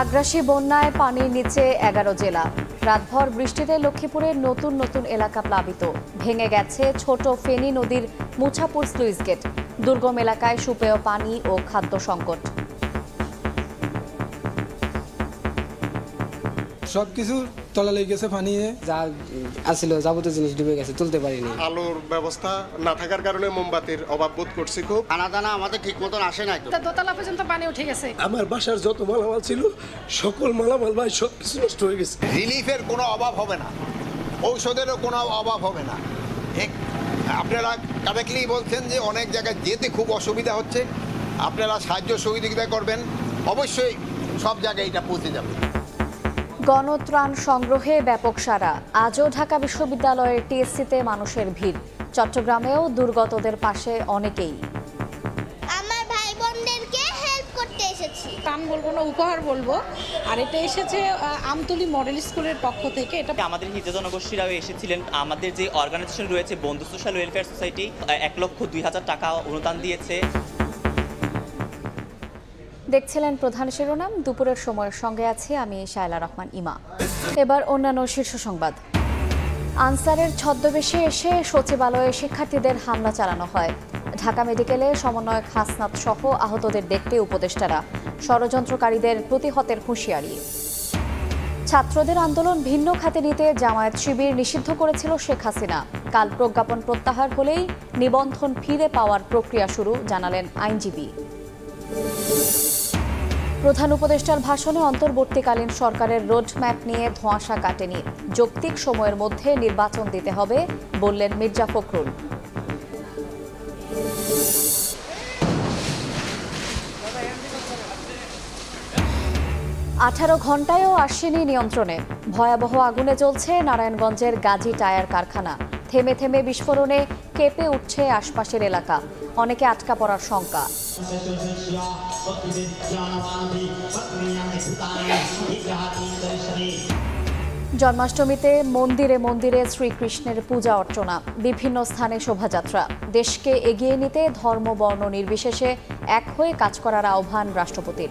আগ্রাসী বন্যায় পানির নিচে এগারো জেলা রাতভর বৃষ্টিতে লক্ষ্মীপুরের নতুন নতুন এলাকা প্লাবিত ভেঙে গেছে ছোট ফেনী নদীর মুছাপুর স্লুইস গেট দুর্গম এলাকায় সুপেয় পানি ও খাদ্য সংকট সব কিছু লেগে গেছে পানি যা আসছিল যাবতীয় জিনিস ডুবে গেছে তুলতে পারিনি আলোর ব্যবস্থা না থাকার কারণে মোমবাতির অভাব বোধ করছি খুব আনা দানা আমাদের ঠিক মতন আসে নাই তো দোতলা পর্যন্ত পানি উঠে গেছে আমার বাসার যত মালামাল ছিল সকল মালামাল ভাই সব কিছু নষ্ট হয়ে গেছে রিলিফের কোনো অভাব হবে না ঔষধেরও কোনো অভাব হবে না আপনারা কারেক্টলি বলছেন যে অনেক জায়গায় যেতে খুব অসুবিধা হচ্ছে আপনারা সাহায্য সহযোগিতা করবেন অবশ্যই সব জায়গায় এটা পৌঁছে যাবে গণত্রাণ সংগ্রহে ব্যাপক সারা আজও ঢাকা বিশ্ববিদ্যালয়ের টিএসসিতে মানুষের ভিড় চট্টগ্রামেও দুর্গতদের পাশে অনেকেই আমার ভাই বোনদেরকে হেল্প করতে এসেছি কাম বলবো না উপহার বলবো আর এটা এসেছে আমতলি মডেল স্কুলের পক্ষ থেকে এটা আমাদের হিন্দু জনগোষ্ঠীরাও এসেছিলেন আমাদের যে অর্গানাইজেশন রয়েছে বন্ধু সোশ্যাল ওয়েলফেয়ার সোসাইটি এক লক্ষ দুই হাজার টাকা অনুদান দিয়েছে দেখছিলেন প্রধান শিরোনাম দুপুরের সময়ের সঙ্গে আছি আমি শায়লা রহমান ইমা এবার অন্যান্য শীর্ষ সংবাদ আনসারের ছদ্মবেশে এসে সচিবালয়ে শিক্ষার্থীদের হামলা চালানো হয় ঢাকা মেডিকেলে সমন্বয়ক হাসনাত সহ আহতদের দেখতে উপদেষ্টারা ষড়যন্ত্রকারীদের প্রতিহতের হুঁশিয়ারি ছাত্রদের আন্দোলন ভিন্ন খাতে নিতে জামায়াত শিবির নিষিদ্ধ করেছিল শেখ হাসিনা কাল প্রজ্ঞাপন প্রত্যাহার হলেই নিবন্ধন ফিরে পাওয়ার প্রক্রিয়া শুরু জানালেন আইনজীবী প্রধান উপদেষ্টার ভাষণে অন্তর্বর্তীকালীন সরকারের রোডম্যাপ নিয়ে ধোঁয়াশা কাটেনি যৌক্তিক সময়ের মধ্যে নির্বাচন দিতে হবে বললেন মির্জা ফখরুল আঠারো ঘন্টায়ও আসেনি নিয়ন্ত্রণে ভয়াবহ আগুনে জ্বলছে নারায়ণগঞ্জের গাজী টায়ার কারখানা থেমে থেমে বিস্ফোরণে কেঁপে উঠছে আশপাশের এলাকা অনেকে আটকা পড়ার শঙ্কা জন্মাষ্টমীতে মন্দিরে মন্দিরে শ্রীকৃষ্ণের পূজা অর্চনা বিভিন্ন স্থানে শোভাযাত্রা দেশকে এগিয়ে নিতে ধর্ম বর্ণ নির্বিশেষে এক হয়ে কাজ করার আহ্বান রাষ্ট্রপতির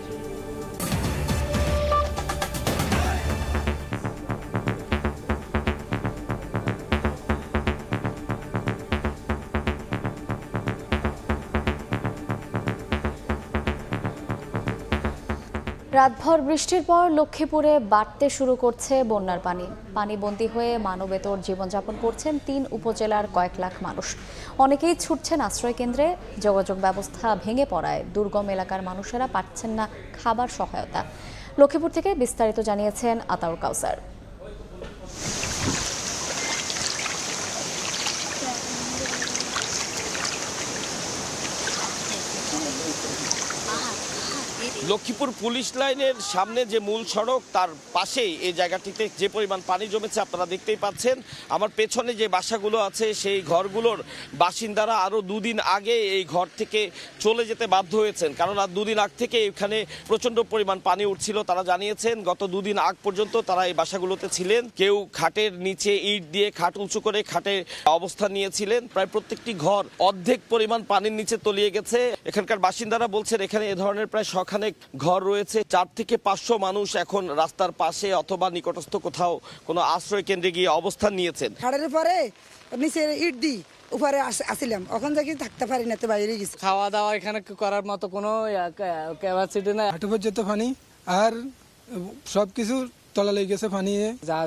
রাতভর বৃষ্টির পর লক্ষ্মীপুরে বাড়তে শুরু করছে বন্যার পানি পানিবন্দী হয়ে মানবেতর জীবনযাপন করছেন তিন উপজেলার কয়েক লাখ মানুষ অনেকেই ছুটছেন আশ্রয়কেন্দ্রে যোগাযোগ ব্যবস্থা ভেঙে পড়ায় দুর্গম এলাকার মানুষেরা পাচ্ছেন না খাবার সহায়তা লক্ষ্মীপুর থেকে বিস্তারিত জানিয়েছেন আতাউর কাউসার লক্ষ্মীপুর পুলিশ লাইনের সামনে যে মূল সড়ক তার পাশেই এই জায়গাটিতে যে পরিমাণ পানি জমেছে আপনারা দেখতেই পাচ্ছেন আমার পেছনে যে বাসাগুলো আছে সেই ঘরগুলোর বাসিন্দারা আরও দুদিন আগে এই ঘর থেকে চলে যেতে বাধ্য হয়েছেন কারণ আর দুদিন আগ থেকে এখানে প্রচণ্ড পরিমাণ পানি উঠছিল তারা জানিয়েছেন গত দুদিন আগ পর্যন্ত তারা এই বাসাগুলোতে ছিলেন কেউ খাটের নিচে ইট দিয়ে খাট উঁচু করে খাটে অবস্থান নিয়েছিলেন প্রায় প্রত্যেকটি ঘর অর্ধেক পরিমাণ পানির নিচে তলিয়ে গেছে এখানকার বাসিন্দারা বলছেন এখানে এ ধরনের প্রায় শখানেক ঘর রয়েছে চার থেকে পাঁচশো মানুষ এখন রাস্তার পাশে অথবা নিকটস্থ কোথাও কোনো আশ্রয় কেন্দ্রে গিয়ে অবস্থান নিয়েছেন খাড়ের পরে নিচে ইট দিই উপরে আসিলাম ওখান থেকে থাকতে পারি না তো বাইরে গেছি খাওয়া দাওয়া এখানে করার মতো কোনো ক্যাপাসিটি নাই হাঁটু পর্যন্ত পানি আর সব কিছু তলা লেগে গেছে পানি যা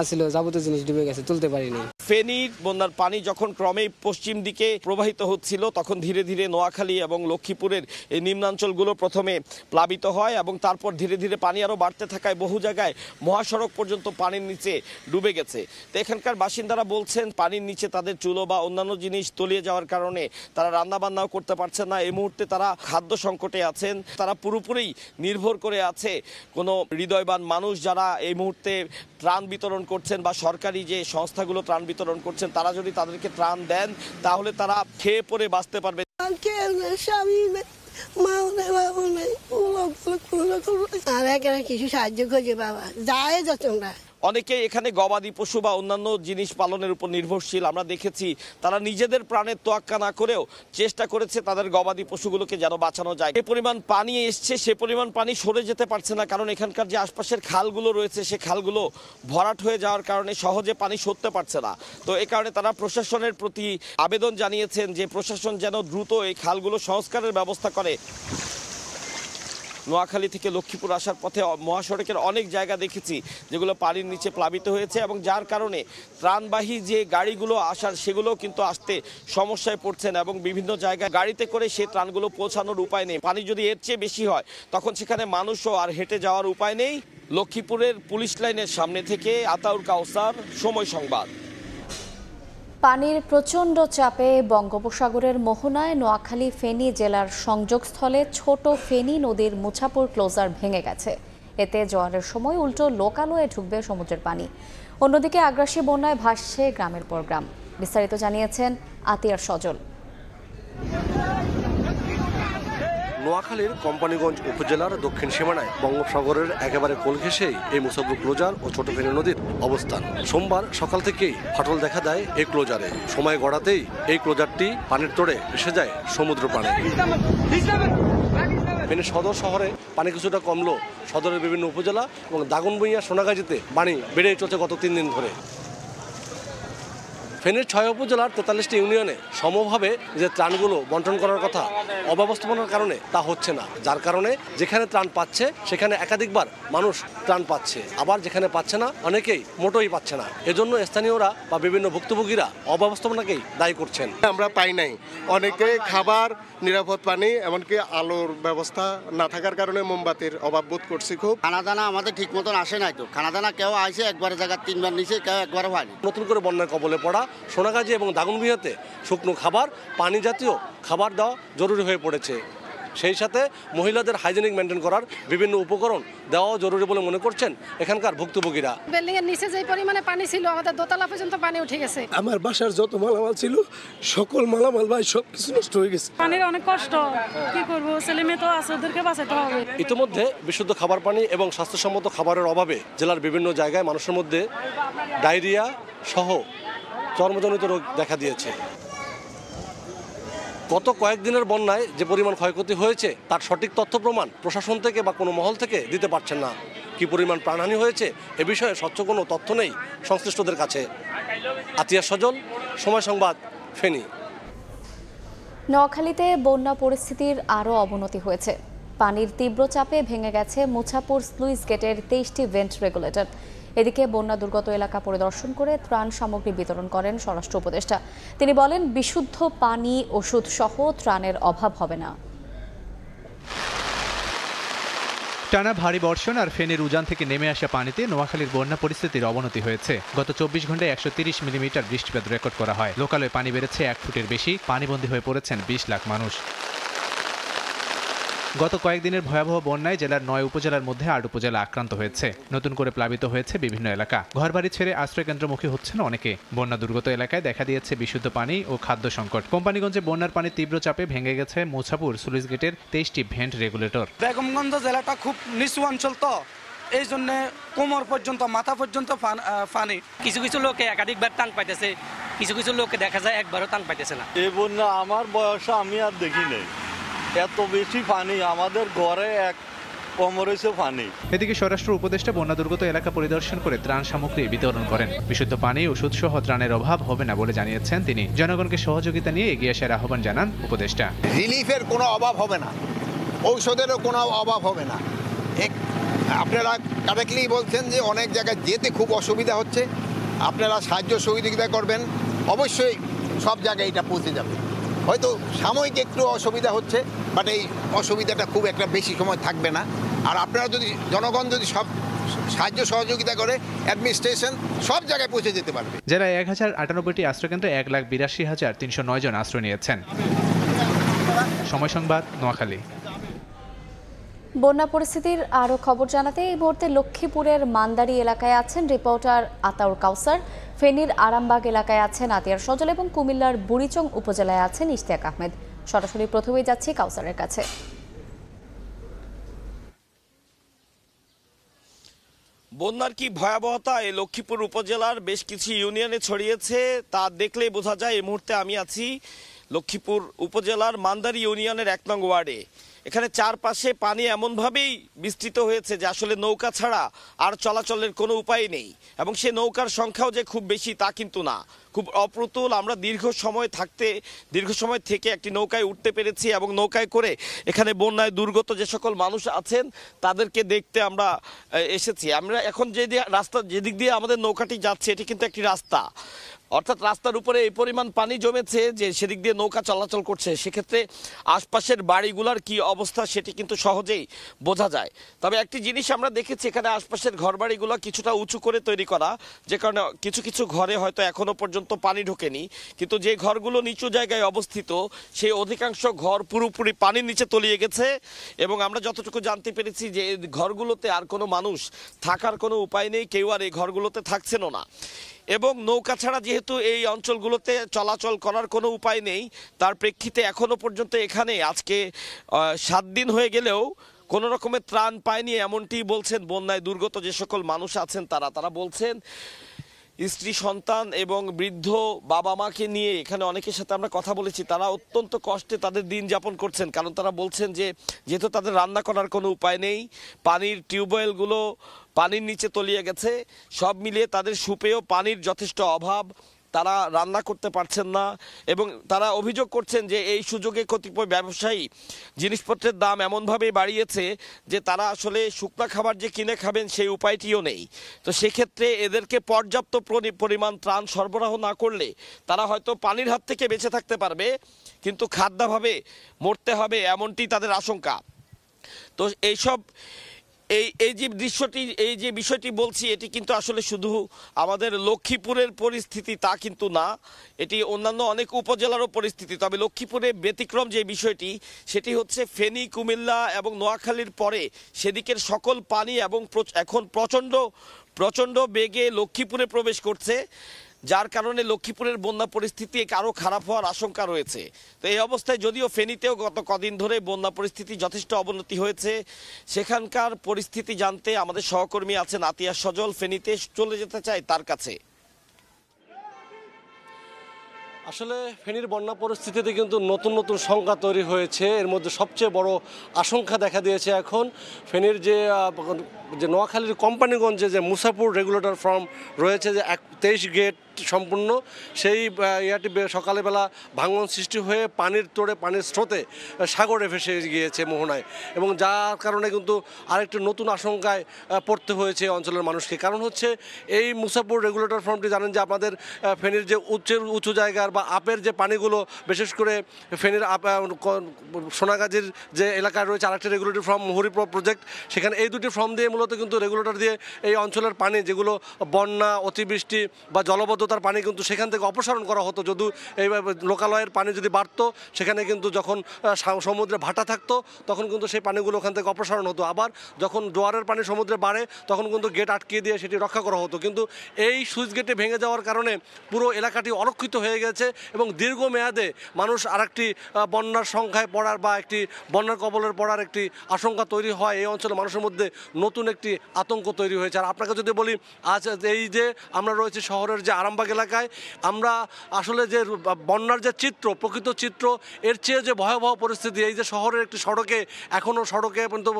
আসিল যাবতীয় জিনিস ডুবে গেছে তুলতে পারিনি ফেনীর বন্যার পানি যখন ক্রমে পশ্চিম দিকে প্রবাহিত হচ্ছিল তখন ধীরে ধীরে নোয়াখালী এবং লক্ষ্মীপুরের এই নিম্নাঞ্চলগুলো প্রথমে প্লাবিত হয় এবং তারপর ধীরে ধীরে পানি আরও বাড়তে থাকায় বহু জায়গায় মহাসড়ক পর্যন্ত পানির নিচে ডুবে গেছে তো এখানকার বাসিন্দারা বলছেন পানির নিচে তাদের চুলো বা অন্যান্য জিনিস তলিয়ে যাওয়ার কারণে তারা রান্নাবান্নাও করতে পারছেন না এই মুহূর্তে তারা খাদ্য সংকটে আছেন তারা পুরোপুরি নির্ভর করে আছে কোনো হৃদয়বান মানুষ যারা যারা এই মুহূর্তে ত্রাণ বিতরণ করছেন বা সরকারি যে সংস্থাগুলো ত্রাণ বিতরণ করছেন তারা যদি তাদেরকে ত্রাণ দেন তাহলে তারা খেয়ে পরে বাঁচতে পারবে আর একেবারে কিছু সাহায্য করছে বাবা যায় যত তোমরা অনেকেই এখানে গবাদি পশু বা অন্যান্য জিনিস পালনের উপর নির্ভরশীল আমরা দেখেছি তারা নিজেদের প্রাণের তোয়াক্কা না করেও চেষ্টা করেছে তাদের গবাদি পশুগুলোকে যেন বাঁচানো যায় যে পরিমাণ পানি এসছে সে পরিমাণ পানি সরে যেতে পারছে না কারণ এখানকার যে আশপাশের খালগুলো রয়েছে সে খালগুলো ভরাট হয়ে যাওয়ার কারণে সহজে পানি সরতে পারছে না তো এ কারণে তারা প্রশাসনের প্রতি আবেদন জানিয়েছেন যে প্রশাসন যেন দ্রুত এই খালগুলো সংস্কারের ব্যবস্থা করে নোয়াখালী থেকে লক্ষ্মীপুর আসার পথে মহাসড়কের অনেক জায়গা দেখেছি যেগুলো পানির নিচে প্লাবিত হয়েছে এবং যার কারণে ত্রাণবাহী যে গাড়িগুলো আসার সেগুলো কিন্তু আসতে সমস্যায় পড়ছে না এবং বিভিন্ন জায়গায় গাড়িতে করে সে ত্রাণগুলো পৌঁছানোর উপায় নেই পানি যদি এর চেয়ে বেশি হয় তখন সেখানে মানুষও আর হেঁটে যাওয়ার উপায় নেই লক্ষ্মীপুরের পুলিশ লাইনের সামনে থেকে আতাউর কাউসার সময় সংবাদ পানির প্রচণ্ড চাপে বঙ্গোপসাগরের মোহনায় নোয়াখালী ফেনী জেলার সংযোগস্থলে ছোট ফেনী নদীর মুছাপুর ক্লোজার ভেঙে গেছে এতে জোয়ারের সময় উল্টো লোকালয়ে ঢুকবে সমুদ্রের পানি অন্যদিকে আগ্রাসী বন্যায় ভাসছে গ্রামের পর গ্রাম বিস্তারিত জানিয়েছেন আতিয়ার সজল নোয়াখালীর কোম্পানিগঞ্জ উপজেলার দক্ষিণ সীমানায় বঙ্গোপসাগরের একেবারে কোল ঘেসেই এই মুসাবুর ক্লোজার ও ছোট ফেনী নদীর অবস্থান সোমবার সকাল থেকেই ফাটল দেখা দেয় এই ক্লোজারে সময় গড়াতেই এই ক্লোজারটি পানির তোড়ে এসে যায় সমুদ্র পানে ফেনী সদর শহরে পানি কিছুটা কমলো সদরের বিভিন্ন উপজেলা এবং দাগনবইয়া সোনাগাজীতে পানি বেড়ে চলছে গত তিন দিন ধরে ফেনীর ছয় উপজেলার তেতাল্লিশটি ইউনিয়নে সমভাবে যে ত্রাণগুলো বন্টন করার কথা অব্যবস্থাপনার কারণে তা হচ্ছে না যার কারণে যেখানে ত্রাণ পাচ্ছে সেখানে একাধিকবার মানুষ ত্রাণ পাচ্ছে আবার যেখানে পাচ্ছে না অনেকেই মোটোই পাচ্ছে না এজন্য স্থানীয়রা বা বিভিন্ন ভুক্তভোগীরা অব্যবস্থাপনাকেই দায়ী করছেন আমরা পাই নাই অনেকে খাবার নিরাপদ পানি এমনকি আলোর ব্যবস্থা না থাকার কারণে মোমবাতির অভাব বোধ করছি খুব খানা দানা আমাদের ঠিক মতন আসে নাই তো খানা দানা কেউ আইসে একবার জায়গা তিনবার নিচে কেউ একবার হয়নি নতুন করে বন্যার কবলে পড়া সোনাগাজী এবং দাগনবিহাতে শুকনো খাবার পানি জাতীয় খাবার দেওয়া জরুরি হয়ে পড়েছে সেই সাথে মহিলাদের হাইজেনিক মেনটেন করার বিভিন্ন উপকরণ দেওয়াও জরুরি বলে মনে করছেন এখানকার ভুক্তভোগীরা বিল্ডিং এর নিচে যে পরিমাণে পানি ছিল আমাদের দোতলা পর্যন্ত পানি উঠে গেছে আমার বাসার যত মালামাল ছিল সকল মালামাল ভাই সব কিছু নষ্ট হয়ে গেছে পানির অনেক কষ্ট কি করব ছেলে মেয়ে তো আছে ওদেরকে বাঁচাতে হবে ইতিমধ্যে বিশুদ্ধ খাবার পানি এবং স্বাস্থ্যসম্মত খাবারের অভাবে জেলার বিভিন্ন জায়গায় মানুষের মধ্যে ডায়রিয়া সহ চর্মজনিত রোগ দেখা দিয়েছে গত কয়েকদিনের বন্যায় যে পরিমাণ ক্ষয়ক্ষতি হয়েছে তার সঠিক তথ্য প্রমাণ প্রশাসন থেকে বা কোনো মহল থেকে দিতে পারছেন না কি পরিমাণ প্রাণহানি হয়েছে এ বিষয়ে স্বচ্ছ কোনো তথ্য নেই সংশ্লিষ্টদের কাছে আতিয়া সজল সময় সংবাদ ফেনী নোয়াখালীতে বন্যা পরিস্থিতির আরও অবনতি হয়েছে পানির তীব্র চাপে ভেঙে গেছে মুছাপুর স্লুইস গেটের তেইশটি ভেন্ট রেগুলেটর এদিকে বন্যা দুর্গত এলাকা পরিদর্শন করে ত্রাণ সামগ্রী বিতরণ করেন স্বরাষ্ট্র উপদেষ্টা তিনি বলেন বিশুদ্ধ পানি ওষুধ সহ ত্রাণের অভাব হবে না টানা ভারী বর্ষণ আর ফেনের উজান থেকে নেমে আসা পানিতে নোয়াখালীর বন্যা পরিস্থিতির অবনতি হয়েছে গত চব্বিশ ঘন্টায় একশো তিরিশ মিলিমিটার বৃষ্টিপাত রেকর্ড করা হয় লোকালয়ে পানি বেড়েছে এক ফুটের বেশি পানিবন্দী হয়ে পড়েছেন বিশ লাখ মানুষ গত কয়েকদিনের ভয়াবহ বন্যায় জেলার নয় উপজেলার মধ্যে আট উপজেলা আক্রান্ত হয়েছে নতুন করে প্লাবিত হয়েছে বিভিন্ন এলাকা ঘরবাড়ি ছেড়ে আশ্রয় কেন্দ্রমুখী হচ্ছেন অনেকে বন্যা দুর্গত এলাকায় দেখা দিয়েছে বিশুদ্ধ পানি ও খাদ্য সংকট কোম্পানিগঞ্জে বন্যার পানির তীব্র চাপে ভেঙে গেছে মোছাপুর সুলিশ গেটের তেইশটি ভেন্ট রেগুলেটর বেগমগঞ্জ জেলাটা খুব নিচু অঞ্চল তো এই জন্য কোমর পর্যন্ত মাথা পর্যন্ত পানি কিছু কিছু লোকে একাধিকবার টান পাইতেছে কিছু কিছু লোককে দেখা যায় একবারও টান পাইতেছে না এই বন্যা আমার বয়স আমি আর দেখি নেই এত বেশি পানি আমাদের ঘরে এক কমরেছে পানি এদিকে স্বরাষ্ট্র উপদেষ্টা বন্যা দুর্গত এলাকা পরিদর্শন করে ত্রাণ সামগ্রী বিতরণ করেন বিশুদ্ধ পানি ওষুধ সহ ত্রাণের অভাব হবে না বলে জানিয়েছেন তিনি জনগণকে সহযোগিতা নিয়ে এগিয়ে আসার আহ্বান জানান উপদেষ্টা রিলিফের কোনো অভাব হবে না ঔষধেরও কোনো অভাব হবে না আপনারা কারেক্টলি বলছেন যে অনেক জায়গায় যেতে খুব অসুবিধা হচ্ছে আপনারা সাহায্য সহযোগিতা করবেন অবশ্যই সব জায়গায় এটা পৌঁছে যাবে হয়তো সাময়িক একটু অসুবিধা হচ্ছে বাট এই অসুবিধাটা খুব একটা বেশি সময় থাকবে না আর আপনারা যদি জনগণ যদি সব সাহায্য সহযোগিতা করে অ্যাডমিনিস্ট্রেশন সব জায়গায় পৌঁছে যেতে পারবে যারা এক হাজার আটানব্বইটি আশ্রয়কেন্দ্রে এক লাখ বিরাশি হাজার তিনশো নয় জন আশ্রয় নিয়েছেন সময় সংবাদ নোয়াখালী বন্যা পরিস্থিতির আরও খবর জানাতে এই মুহূর্তে লক্ষ্মীপুরের মান্দারি এলাকায় আছেন রিপোর্টার আতাউর কাউসার ফেনীর আরামবাগ এলাকায় আছেন আতিয়ার সজল এবং কুমিল্লার বুড়িচং উপজেলায় আছেন ইশতিয়াক আহমেদ সরাসরি প্রথমেই যাচ্ছি কাউসারের কাছে বন্যার কি ভয়াবহতা এই লক্ষ্মীপুর উপজেলার বেশ কিছু ইউনিয়নে ছড়িয়েছে তা দেখলেই বোঝা যায় এই মুহূর্তে আমি আছি লক্ষ্মীপুর উপজেলার মান্দারি ইউনিয়নের এক নং ওয়ার্ডে এখানে চারপাশে পানি এমনভাবেই বিস্তৃত হয়েছে যে আসলে নৌকা ছাড়া আর চলাচলের কোনো উপায় নেই এবং সে নৌকার সংখ্যাও যে খুব বেশি তা কিন্তু না খুব অপ্রতুল আমরা দীর্ঘ সময় থাকতে দীর্ঘ সময় থেকে একটি নৌকায় উঠতে পেরেছি এবং নৌকায় করে এখানে বন্যায় দুর্গত যে সকল মানুষ আছেন তাদেরকে দেখতে আমরা এসেছি আমরা এখন যে রাস্তা যেদিক দিয়ে আমাদের নৌকাটি যাচ্ছে এটি কিন্তু একটি রাস্তা অর্থাৎ রাস্তার উপরে এই পরিমাণ পানি জমেছে যে সেদিক দিয়ে নৌকা চলাচল করছে সেক্ষেত্রে আশপাশের বাড়িগুলার কি অবস্থা সেটি কিন্তু সহজেই বোঝা যায় তবে একটি জিনিস আমরা দেখেছি এখানে আশপাশের ঘর বাড়িগুলো কিছুটা উঁচু করে তৈরি করা যে কারণে কিছু কিছু ঘরে হয়তো এখনও পর্যন্ত পানি ঢোকেনি কিন্তু যে ঘরগুলো নিচু জায়গায় অবস্থিত সেই অধিকাংশ ঘর পুরোপুরি পানির নিচে তলিয়ে গেছে এবং আমরা যতটুকু জানতে পেরেছি যে ঘরগুলোতে আর কোনো মানুষ থাকার কোনো উপায় নেই কেউ আর এই ঘরগুলোতে থাকছেনও না এবং নৌকা ছাড়া যেহেতু এই অঞ্চলগুলোতে চলাচল করার কোনো উপায় নেই তার প্রেক্ষিতে এখনও পর্যন্ত এখানে আজকে সাত দিন হয়ে গেলেও কোনো রকমের ত্রাণ পায়নি এমনটি বলছেন বন্যায় দুর্গত যে সকল মানুষ আছেন তারা তারা বলছেন স্ত্রী সন্তান এবং বৃদ্ধ বাবা মাকে নিয়ে এখানে অনেকের সাথে আমরা কথা বলেছি তারা অত্যন্ত কষ্টে তাদের দিন যাপন করছেন কারণ তারা বলছেন যে যেহেতু তাদের রান্না করার কোনো উপায় নেই পানির টিউবওয়েলগুলো পানির নিচে তলিয়ে গেছে সব মিলিয়ে তাদের সুপেয় পানির যথেষ্ট অভাব তারা রান্না করতে পারছেন না এবং তারা অভিযোগ করছেন যে এই সুযোগে কতিপয় ব্যবসায়ী জিনিসপত্রের দাম এমনভাবে বাড়িয়েছে যে তারা আসলে শুকনা খাবার যে কিনে খাবেন সেই উপায়টিও নেই তো সেক্ষেত্রে এদেরকে পর্যাপ্ত পরিমাণ ত্রাণ সরবরাহ না করলে তারা হয়তো পানির হাত থেকে বেঁচে থাকতে পারবে কিন্তু খাদ্যাভাবে মরতে হবে এমনটি তাদের আশঙ্কা তো এইসব এই এই যে দৃশ্যটি এই যে বিষয়টি বলছি এটি কিন্তু আসলে শুধু আমাদের লক্ষ্মীপুরের পরিস্থিতি তা কিন্তু না এটি অন্যান্য অনেক উপজেলারও পরিস্থিতি তবে লক্ষ্মীপুরে ব্যতিক্রম যে বিষয়টি সেটি হচ্ছে ফেনী কুমিল্লা এবং নোয়াখালীর পরে সেদিকের সকল পানি এবং এখন প্রচণ্ড প্রচণ্ড বেগে লক্ষ্মীপুরে প্রবেশ করছে যার কারণে লক্ষ্মীপুরের বন্যা পরিস্থিতি আরও খারাপ হওয়ার আশঙ্কা রয়েছে তো এই অবস্থায় যদিও ফেনীতেও গত কদিন ধরে বন্যা পরিস্থিতি যথেষ্ট অবনতি হয়েছে সেখানকার পরিস্থিতি জানতে আমাদের সহকর্মী আছেন আতিয়া সজল ফেনীতে চলে যেতে চাই তার কাছে আসলে ফেনীর বন্যা পরিস্থিতিতে কিন্তু নতুন নতুন সংখ্যা তৈরি হয়েছে এর মধ্যে সবচেয়ে বড় আশঙ্কা দেখা দিয়েছে এখন ফেনীর যে যে নোয়াখালীর কোম্পানিগঞ্জে যে মুসাপুর রেগুলেটর ফার্ম রয়েছে যে এক তেইশ গেট সম্পূর্ণ সেই ইয়াটি সকালবেলা ভাঙন সৃষ্টি হয়ে পানির তোড়ে পানির স্রোতে সাগরে ভেসে গিয়েছে মোহনায় এবং যার কারণে কিন্তু আরেকটি নতুন আশঙ্কায় পড়তে হয়েছে অঞ্চলের মানুষকে কারণ হচ্ছে এই মুসাপুর রেগুলেটর ফর্মটি জানেন যে আপনাদের ফেনীর যে উচ্চের উঁচু জায়গার বা আপের যে পানিগুলো বিশেষ করে ফেনীর আপ সোনাগাজীর যে এলাকায় রয়েছে আরেকটি রেগুলেটর ফর্ম হরিপ্র প্রজেক্ট সেখানে এই দুটি ফর্ম দিয়ে মূলত কিন্তু রেগুলেটর দিয়ে এই অঞ্চলের পানি যেগুলো বন্যা অতিবৃষ্টি বা জলবদ্ধ আর্দ্রতার পানি কিন্তু সেখান থেকে অপসারণ করা হতো যদি এইভাবে লোকালয়ের পানি যদি বাড়ত সেখানে কিন্তু যখন সমুদ্রে ভাটা থাকতো তখন কিন্তু সেই পানিগুলো ওখান থেকে অপসারণ হতো আবার যখন জোয়ারের পানি সমুদ্রে বাড়ে তখন কিন্তু গেট আটকিয়ে দিয়ে সেটি রক্ষা করা হতো কিন্তু এই সুইচ গেটে ভেঙে যাওয়ার কারণে পুরো এলাকাটি অরক্ষিত হয়ে গেছে এবং দীর্ঘমেয়াদে মানুষ আরেকটি বন্যার সংখ্যায় পড়ার বা একটি বন্যার কবলের পড়ার একটি আশঙ্কা তৈরি হয় এই অঞ্চলের মানুষের মধ্যে নতুন একটি আতঙ্ক তৈরি হয়েছে আর আপনাকে যদি বলি আজ এই যে আমরা রয়েছে শহরের যে আরাম আরামবাগ এলাকায় আমরা আসলে যে বন্যার যে চিত্র প্রকৃত চিত্র এর চেয়ে যে ভয়াবহ পরিস্থিতি এই যে শহরের একটি সড়কে এখনও সড়কে কিন্তু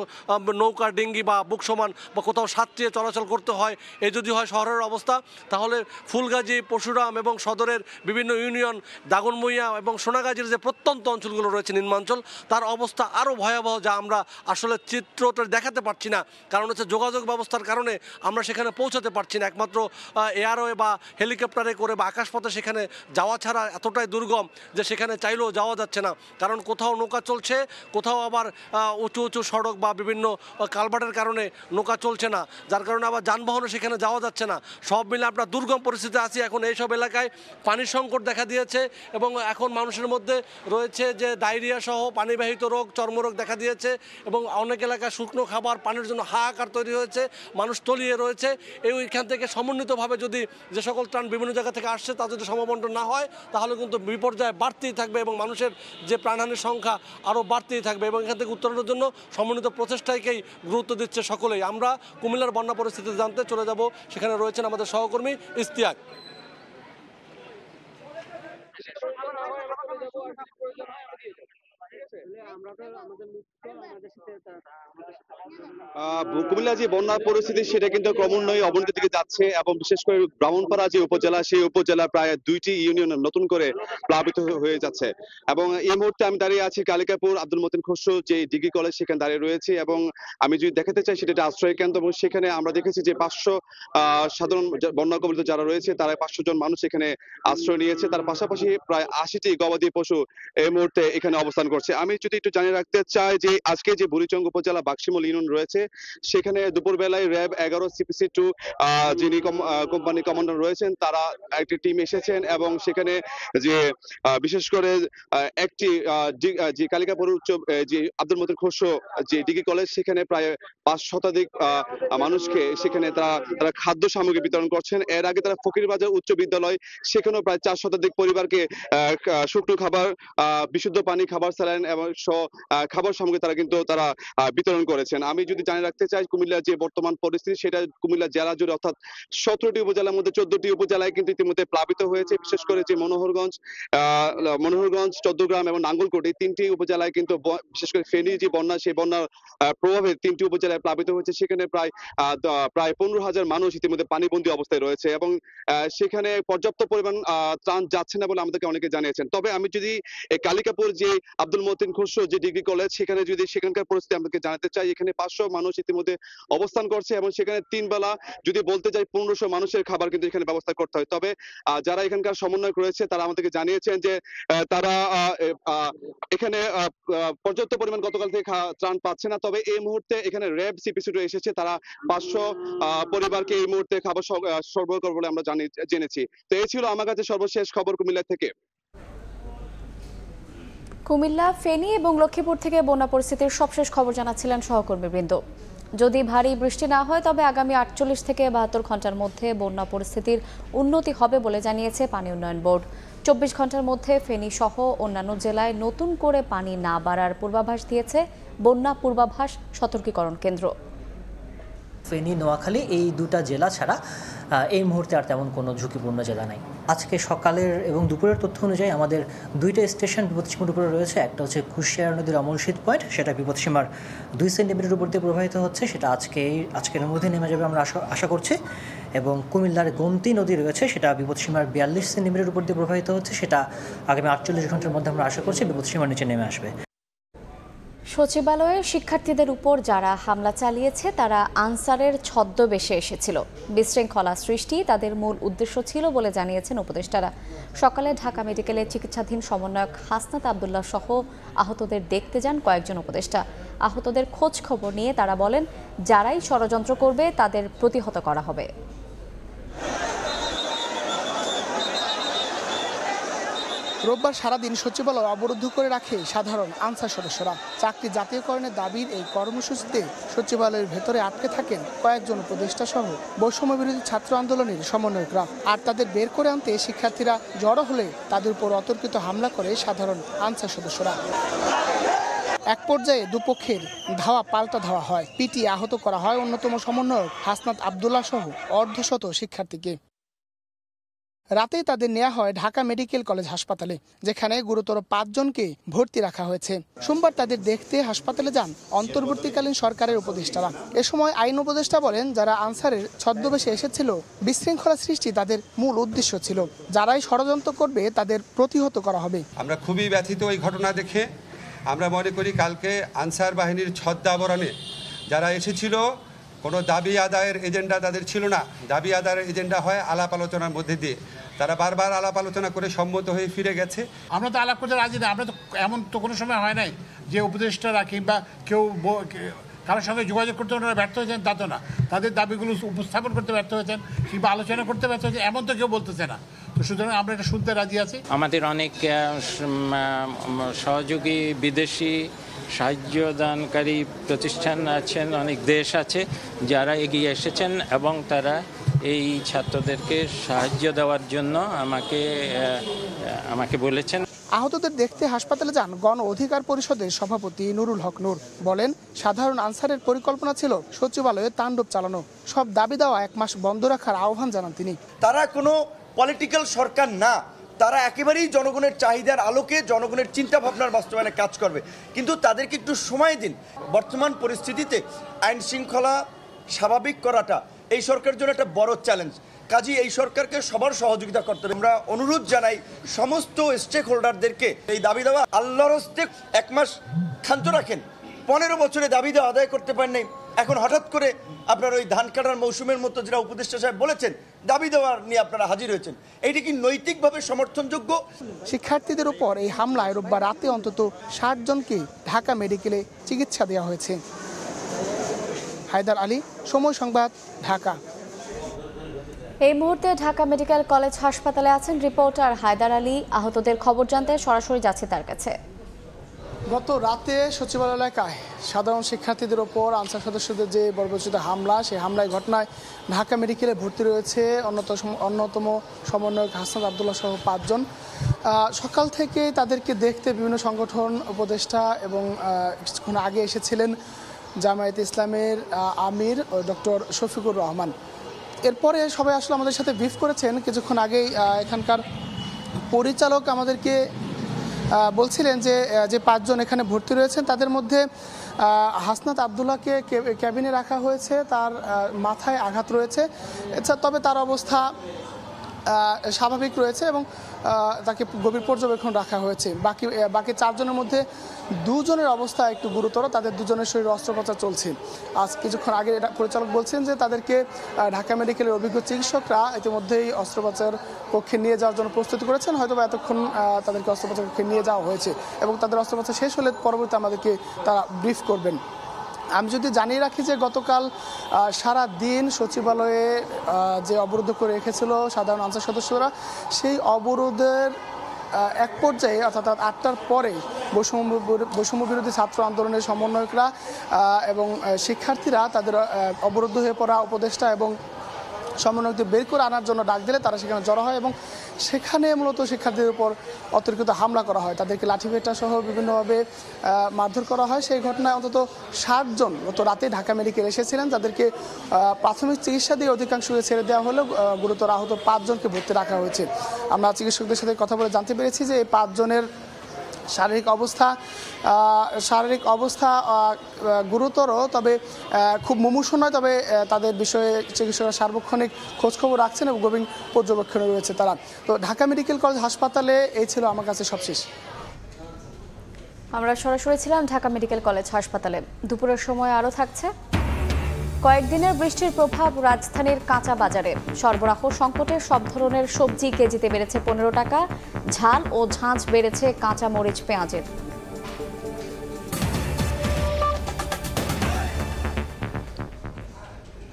নৌকা ডিঙ্গি বা বুক সমান বা কোথাও সাতটিয়ে চলাচল করতে হয় এই যদি হয় শহরের অবস্থা তাহলে ফুলগাজী পশুরাম এবং সদরের বিভিন্ন ইউনিয়ন দাগনমইয়া এবং সোনাগাজীর যে প্রত্যন্ত অঞ্চলগুলো রয়েছে নিম্নাঞ্চল তার অবস্থা আরও ভয়াবহ যা আমরা আসলে চিত্রটা দেখাতে পারছি না কারণ হচ্ছে যোগাযোগ ব্যবস্থার কারণে আমরা সেখানে পৌঁছাতে পারছি না একমাত্র এয়ারওয়ে বা হেলিকপ্টার হেলিকপ্টারে করে বা আকাশপথে সেখানে যাওয়া ছাড়া এতটাই দুর্গম যে সেখানে চাইলেও যাওয়া যাচ্ছে না কারণ কোথাও নৌকা চলছে কোথাও আবার উঁচু উঁচু সড়ক বা বিভিন্ন কালভার্টের কারণে নৌকা চলছে না যার কারণে আবার যানবাহনও সেখানে যাওয়া যাচ্ছে না সব মিলে আমরা দুর্গম পরিস্থিতি আছি এখন এইসব এলাকায় পানির সংকট দেখা দিয়েছে এবং এখন মানুষের মধ্যে রয়েছে যে ডায়রিয়া সহ পানিবাহিত রোগ চর্মরোগ দেখা দিয়েছে এবং অনেক এলাকায় শুকনো খাবার পানির জন্য হাহাকার তৈরি হয়েছে মানুষ তলিয়ে রয়েছে এই ওইখান থেকে সমন্বিতভাবে যদি যে সকল ত্রাণ বিভিন্ন জায়গা থেকে আসছে তা যদি সমবন্টন না হয় তাহলে কিন্তু বিপর্যয় বাড়তেই থাকবে এবং মানুষের যে প্রাণহানির সংখ্যা আরও বাড়তেই থাকবে এবং এখান থেকে উত্তরণের জন্য সমন্বিত প্রচেষ্টাকেই গুরুত্ব দিচ্ছে সকলেই আমরা কুমিল্লার বন্যা পরিস্থিতি জানতে চলে যাব সেখানে রয়েছেন আমাদের সহকর্মী ইস্তিয়াক আচ্ছা, কুমিল্লা যে বন্যার পরিস্থিতি সেটা কিন্তু ক্রমান্বয়ে অবনতির দিকে যাচ্ছে এবং বিশেষ করে ব্রাহ্মণপাড়া যে উপজেলা সেই উপজেলা প্রায় দুইটি ইউনিয়ন নতুন করে প্লাবিত হয়ে যাচ্ছে এবং এই মুহূর্তে আমি দাঁড়িয়ে আছি কালিকাপুর আব্দুল মতিন খসরু যে ডিগ্রি কলেজ সেখানে দাঁড়িয়ে রয়েছে এবং আমি যদি দেখাতে চাই সেটা একটা আশ্রয় কেন্দ্র এবং সেখানে আমরা দেখেছি যে পাঁচশো সাধারণ বন্যা কবলিত যারা রয়েছে তারা পাঁচশো জন মানুষ এখানে আশ্রয় নিয়েছে তার পাশাপাশি প্রায় আশিটি গবাদি পশু এই মুহূর্তে এখানে অবস্থান করছে আমি যদি একটু জানিয়ে রাখতে চাই যে আজকে যে বুড়িচঙ্গ উপজেলা বাক্সিমল ইউনিয়ন রয়েছে সেখানে দুপুর বেলায় র্যাব এগারো সিপিসি টু যিনি কোম্পানি কমান্ডার রয়েছেন তারা একটি টিম এসেছেন এবং সেখানে যে বিশেষ করে একটি যে কালিকাপুর উচ্চ যে আব্দুল মতিন খসরু যে ডিগ্রি কলেজ সেখানে প্রায় পাঁচ শতাধিক মানুষকে সেখানে তারা তারা খাদ্য সামগ্রী বিতরণ করছেন এর আগে তারা ফকির বাজার উচ্চ বিদ্যালয় সেখানেও প্রায় চার শতাধিক পরিবারকে শুকনো খাবার বিশুদ্ধ পানি খাবার স্যালাইন এবং খাবার সামগ্রী তারা কিন্তু তারা বিতরণ করেছেন আমি যদি জানিয়ে রাখতে চাই কুমিল্লার যে বর্তমান পরিস্থিতি সেটা কুমিল্লা জেলা জুড়ে অর্থাৎ সতেরোটি উপজেলার মধ্যে চোদ্দটি উপজেলায় কিন্তু ইতিমধ্যে প্লাবিত হয়েছে বিশেষ করে যে মনোহরগঞ্জ মনোহরগঞ্জ চৌদ্দগ্রাম এবং নাঙ্গলকোট এই তিনটি উপজেলায় কিন্তু বিশেষ করে ফেনী যে বন্যা সেই বন্যার প্রভাবে তিনটি উপজেলায় বন্যায় প্লাবিত হয়েছে সেখানে প্রায় প্রায় পনেরো হাজার মানুষ ইতিমধ্যে পানিবন্দী অবস্থায় রয়েছে এবং সেখানে পর্যাপ্ত পরিমাণ ত্রাণ যাচ্ছে না বলে আমাদেরকে অনেকে জানিয়েছেন তবে আমি যদি কালিকাপুর যে আব্দুল মতিন খসরু যে ডিগ্রি কলেজ সেখানে যদি সেখানকার পরিস্থিতি আমাদেরকে জানাতে চাই এখানে পাঁচশো মানুষ ইতিমধ্যে অবস্থান করছে এবং সেখানে তিন বেলা যদি বলতে যাই পনেরোশো মানুষের খাবার কিন্তু এখানে ব্যবস্থা করতে হয় তবে যারা এখানকার সমন্বয় রয়েছে তারা আমাদেরকে জানিয়েছেন যে তারা এখানে পর্যাপ্ত পরিমাণ গতকাল থেকে ত্রাণ পাচ্ছে না তবে এই মুহূর্তে এখানে র্যাব টু এসেছে তারা পাঁচশো পরিবারকে এই মুহূর্তে খাবার সরবরাহ করবে বলে আমরা জানি জেনেছি তো এই ছিল আমার কাছে সর্বশেষ খবর কুমিল্লা থেকে কুমিল্লা ফেনী এবং লক্ষ্মীপুর থেকে বন্যা পরিস্থিতির সবশেষ খবর জানাচ্ছিলেন সহকর্মী বৃন্দ যদি ভারী বৃষ্টি না হয় তবে আগামী আটচল্লিশ থেকে বাহাত্তর ঘন্টার মধ্যে বন্যা পরিস্থিতির উন্নতি হবে বলে জানিয়েছে পানি উন্নয়ন বোর্ড চব্বিশ ঘন্টার মধ্যে ফেনী সহ অন্যান্য জেলায় নতুন করে পানি না বাড়ার পূর্বাভাস দিয়েছে বন্যা পূর্বাভাস সতর্কীকরণ কেন্দ্র ফেনী নোয়াখালী এই দুটা জেলা ছাড়া এই মুহূর্তে আর তেমন কোনো ঝুঁকিপূর্ণ জেলা নাই আজকে সকালের এবং দুপুরের তথ্য অনুযায়ী আমাদের দুইটা স্টেশন বিপদসীমার উপরে রয়েছে একটা হচ্ছে কুশিয়ারা নদীর অমলশীত পয়েন্ট সেটা বিপদসীমার দুই সেন্টিমিটার উপর দিয়ে প্রবাহিত হচ্ছে সেটা আজকে আজকের মধ্যে নেমে যাবে আমরা আশা আশা করছি এবং কুমিল্লার গোমতি নদী রয়েছে সেটা বিপদসীমার বিয়াল্লিশ সেন্টিমিটার উপর দিয়ে প্রবাহিত হচ্ছে সেটা আগামী আটচল্লিশ ঘন্টার মধ্যে আমরা আশা করছি বিপদসীমার নিচে নেমে আসবে সচিবালয়ে শিক্ষার্থীদের উপর যারা হামলা চালিয়েছে তারা আনসারের ছদ্মবেশে এসেছিল বিশৃঙ্খলা সৃষ্টি তাদের মূল উদ্দেশ্য ছিল বলে জানিয়েছেন উপদেষ্টারা সকালে ঢাকা মেডিকেলে চিকিৎসাধীন সমন্বয়ক হাসনাত আবদুল্লাহ সহ আহতদের দেখতে যান কয়েকজন উপদেষ্টা আহতদের খোঁজ খবর নিয়ে তারা বলেন যারাই ষড়যন্ত্র করবে তাদের প্রতিহত করা হবে রোববার সারাদিন সচিবালয় অবরুদ্ধ করে রাখে সাধারণ আনসার সদস্যরা চাকরি জাতীয়করণের দাবির এই কর্মসূচিতে সচিবালয়ের ভেতরে আটকে থাকেন কয়েকজন উপদেষ্টা সহ বৈষম্য বিরোধী ছাত্র আন্দোলনের সমন্বয়করা আর তাদের বের করে আনতে শিক্ষার্থীরা জড়ো হলে তাদের উপর অতর্কিত হামলা করে সাধারণ আনসার সদস্যরা এক পর্যায়ে দুপক্ষের ধাওয়া পাল্টা ধাওয়া হয় পিটি আহত করা হয় অন্যতম সমন্বয়ক হাসনাত আবদুল্লাহ সহ অর্ধশত শিক্ষার্থীকে রাতেই তাদের নেওয়া হয় ঢাকা মেডিকেল কলেজ হাসপাতালে যেখানে গুরুতর পাঁচজনকে ভর্তি রাখা হয়েছে সোমবার তাদের দেখতে হাসপাতালে যান অন্তর্বর্তীকালীন সরকারের উপদেষ্টারা এ সময় আইন উপদেষ্টা বলেন যারা আনসারের ছদ্মবেশে এসেছিল বিশৃঙ্খলা সৃষ্টি তাদের মূল উদ্দেশ্য ছিল যারাই ষড়যন্ত্র করবে তাদের প্রতিহত করা হবে আমরা খুবই ব্যথিত ওই ঘটনা দেখে আমরা মনে করি কালকে আনসার বাহিনীর ছদ্মাবরণে যারা এসেছিল কোনো দাবি আদায়ের এজেন্ডা তাদের ছিল না দাবি আদায়ের এজেন্ডা হয় আলাপ আলোচনার মধ্যে দিয়ে তারা বারবার আলাপ আলোচনা করে সম্মত হয়ে ফিরে গেছে আমরা তো আলাপ করতে রাজি না আমরা তো এমন তো কোনো সময় হয় নাই যে উপদেষ্টারা কিংবা কেউ কারোর সঙ্গে যোগাযোগ করতে ওনারা ব্যর্থ হয়েছেন তা তো না তাদের দাবিগুলো উপস্থাপন করতে ব্যর্থ হয়েছেন কিংবা আলোচনা করতে ব্যর্থ হয়েছেন এমন তো কেউ বলতেছে না তো সুতরাং আমরা এটা শুনতে রাজি আছি আমাদের অনেক সহযোগী বিদেশি সাহায্য দানকারী প্রতিষ্ঠান আছেন অনেক দেশ আছে যারা এগিয়ে এসেছেন এবং তারা এই ছাত্রদেরকে সাহায্য দেওয়ার জন্য আমাকে আমাকে বলেছেন আহতদের দেখতে হাসপাতালে যান গণ অধিকার পরিষদের সভাপতি নুরুল হক নূর বলেন সাধারণ আনসারের পরিকল্পনা ছিল সচিবালয়ে তাণ্ডব চালানো সব দাবি দেওয়া এক মাস বন্ধ রাখার আহ্বান জানান তিনি তারা কোনো পলিটিক্যাল সরকার না তারা একেবারেই জনগণের চাহিদার আলোকে জনগণের চিন্তা ভাবনার বাস্তবায়নে কাজ করবে কিন্তু তাদেরকে একটু সময় দিন বর্তমান পরিস্থিতিতে আইন শৃঙ্খলা স্বাভাবিক করাটা এই সরকারের জন্য একটা বড় চ্যালেঞ্জ কাজী এই সরকারকে সবার সহযোগিতা করতে হবে আমরা অনুরোধ জানাই সমস্ত স্টেক হোল্ডারদেরকে এই দাবি দেওয়া আল্লাহর এক মাস ক্ষান্ত রাখেন পনেরো বছরে দাবি দেওয়া আদায় করতে পারেননি এখন হঠাৎ করে আপনার ওই ধান কাটার মৌসুমের মতো যেটা উপদেষ্টা সাহেব বলেছেন দাবি দেওয়ার নিয়ে আপনারা হাজির হয়েছেন এটি কি নৈতিকভাবে সমর্থনযোগ্য শিক্ষার্থীদের উপর এই হামলায় রোববার রাতে অন্তত ষাট জনকে ঢাকা মেডিকেলে চিকিৎসা দেওয়া হয়েছে হায়দার আলী সময় সংবাদ ঢাকা এই মুহূর্তে ঢাকা মেডিকেল কলেজ হাসপাতালে আছেন রিপোর্টার হায়দার আলী আহতদের খবর জানতে সরাসরি যাচ্ছে তার কাছে গত রাতে সচিবালয় এলাকায় সাধারণ শিক্ষার্থীদের ওপর আনসার সদস্যদের যে বর্বচিত হামলা সেই হামলায় ঘটনায় ঢাকা মেডিকেলে ভর্তি রয়েছে অন্যতম অন্যতম সমন্বয়ক হাসান আবদুল্লাহ সহ পাঁচজন সকাল থেকে তাদেরকে দেখতে বিভিন্ন সংগঠন উপদেষ্টা এবং কিছুক্ষণ আগে এসেছিলেন জামায়াত ইসলামের আমির ডক্টর শফিকুর রহমান এরপরে সবাই আসলে আমাদের সাথে বিফ করেছেন কিছুক্ষণ আগেই এখানকার পরিচালক আমাদেরকে বলছিলেন যে যে পাঁচজন এখানে ভর্তি রয়েছেন তাদের মধ্যে হাসনাত আবদুল্লাহকে ক্যাবিনে রাখা হয়েছে তার মাথায় আঘাত রয়েছে আচ্ছা, তবে তার অবস্থা স্বাভাবিক রয়েছে এবং তাকে গভীর পর্যবেক্ষণ রাখা হয়েছে বাকি বাকি চারজনের মধ্যে দুজনের অবস্থা একটু গুরুতর তাদের দুজনের শরীরে অস্ত্রোপচার চলছে আজ কিছুক্ষণ আগে পরিচালক বলছেন যে তাদেরকে ঢাকা মেডিকেলের অভিজ্ঞ চিকিৎসকরা ইতিমধ্যেই অস্ত্রোপচার কক্ষে নিয়ে যাওয়ার জন্য প্রস্তুতি করেছেন হয়তো বা এতক্ষণ তাদেরকে অস্ত্রোপচার কক্ষে নিয়ে যাওয়া হয়েছে এবং তাদের অস্ত্রোপচার শেষ হলে পরবর্তী আমাদেরকে তারা ব্রিফ করবেন আমি যদি জানিয়ে রাখি যে গতকাল সারা দিন সচিবালয়ে যে অবরুদ্ধ করে রেখেছিল সাধারণ আনসার সদস্যরা সেই অবরোধের এক পর্যায়ে অর্থাৎ আটটার পরে বৈষম্য বৈষম্য বিরোধী ছাত্র আন্দোলনের সমন্বয়করা এবং শিক্ষার্থীরা তাদের অবরুদ্ধ হয়ে পড়া উপদেষ্টা এবং সমন্বয়কদের বের করে আনার জন্য ডাক দিলে তারা সেখানে জড়ো হয় এবং সেখানে মূলত শিক্ষার্থীদের উপর অতিরিক্ত হামলা করা হয় তাদেরকে লাঠিপেটা সহ বিভিন্নভাবে মারধর করা হয় সেই ঘটনায় অন্তত ষাটজন গত রাতে ঢাকা মেডিকেল এসেছিলেন তাদেরকে প্রাথমিক চিকিৎসা দিয়ে অধিকাংশ ছেড়ে দেওয়া হলেও গুরুতর আহত পাঁচজনকে ভর্তি রাখা হয়েছে আমরা চিকিৎসকদের সাথে কথা বলে জানতে পেরেছি যে এই পাঁচজনের শারীরিক অবস্থা শারীরিক অবস্থা গুরুতর তবে খুব মুমূর্ষ নয় তবে তাদের বিষয়ে চিকিৎসকরা সার্বক্ষণিক খোঁজখবর রাখছেন এবং গভীর পর্যবেক্ষণে রয়েছে তারা তো ঢাকা মেডিকেল কলেজ হাসপাতালে এই ছিল আমার কাছে সবশেষ আমরা সরাসরি ছিলাম ঢাকা মেডিকেল কলেজ হাসপাতালে দুপুরের সময় আরও থাকছে কয়েকদিনের বৃষ্টির প্রভাব রাজধানীর কাঁচা বাজারে সরবরাহ সংকটে সব ধরনের সবজি কেজিতে বেড়েছে পনেরো টাকা ঝাল ও ঝাঁঝ বেড়েছে কাঁচা মরিচ পেঁয়াজের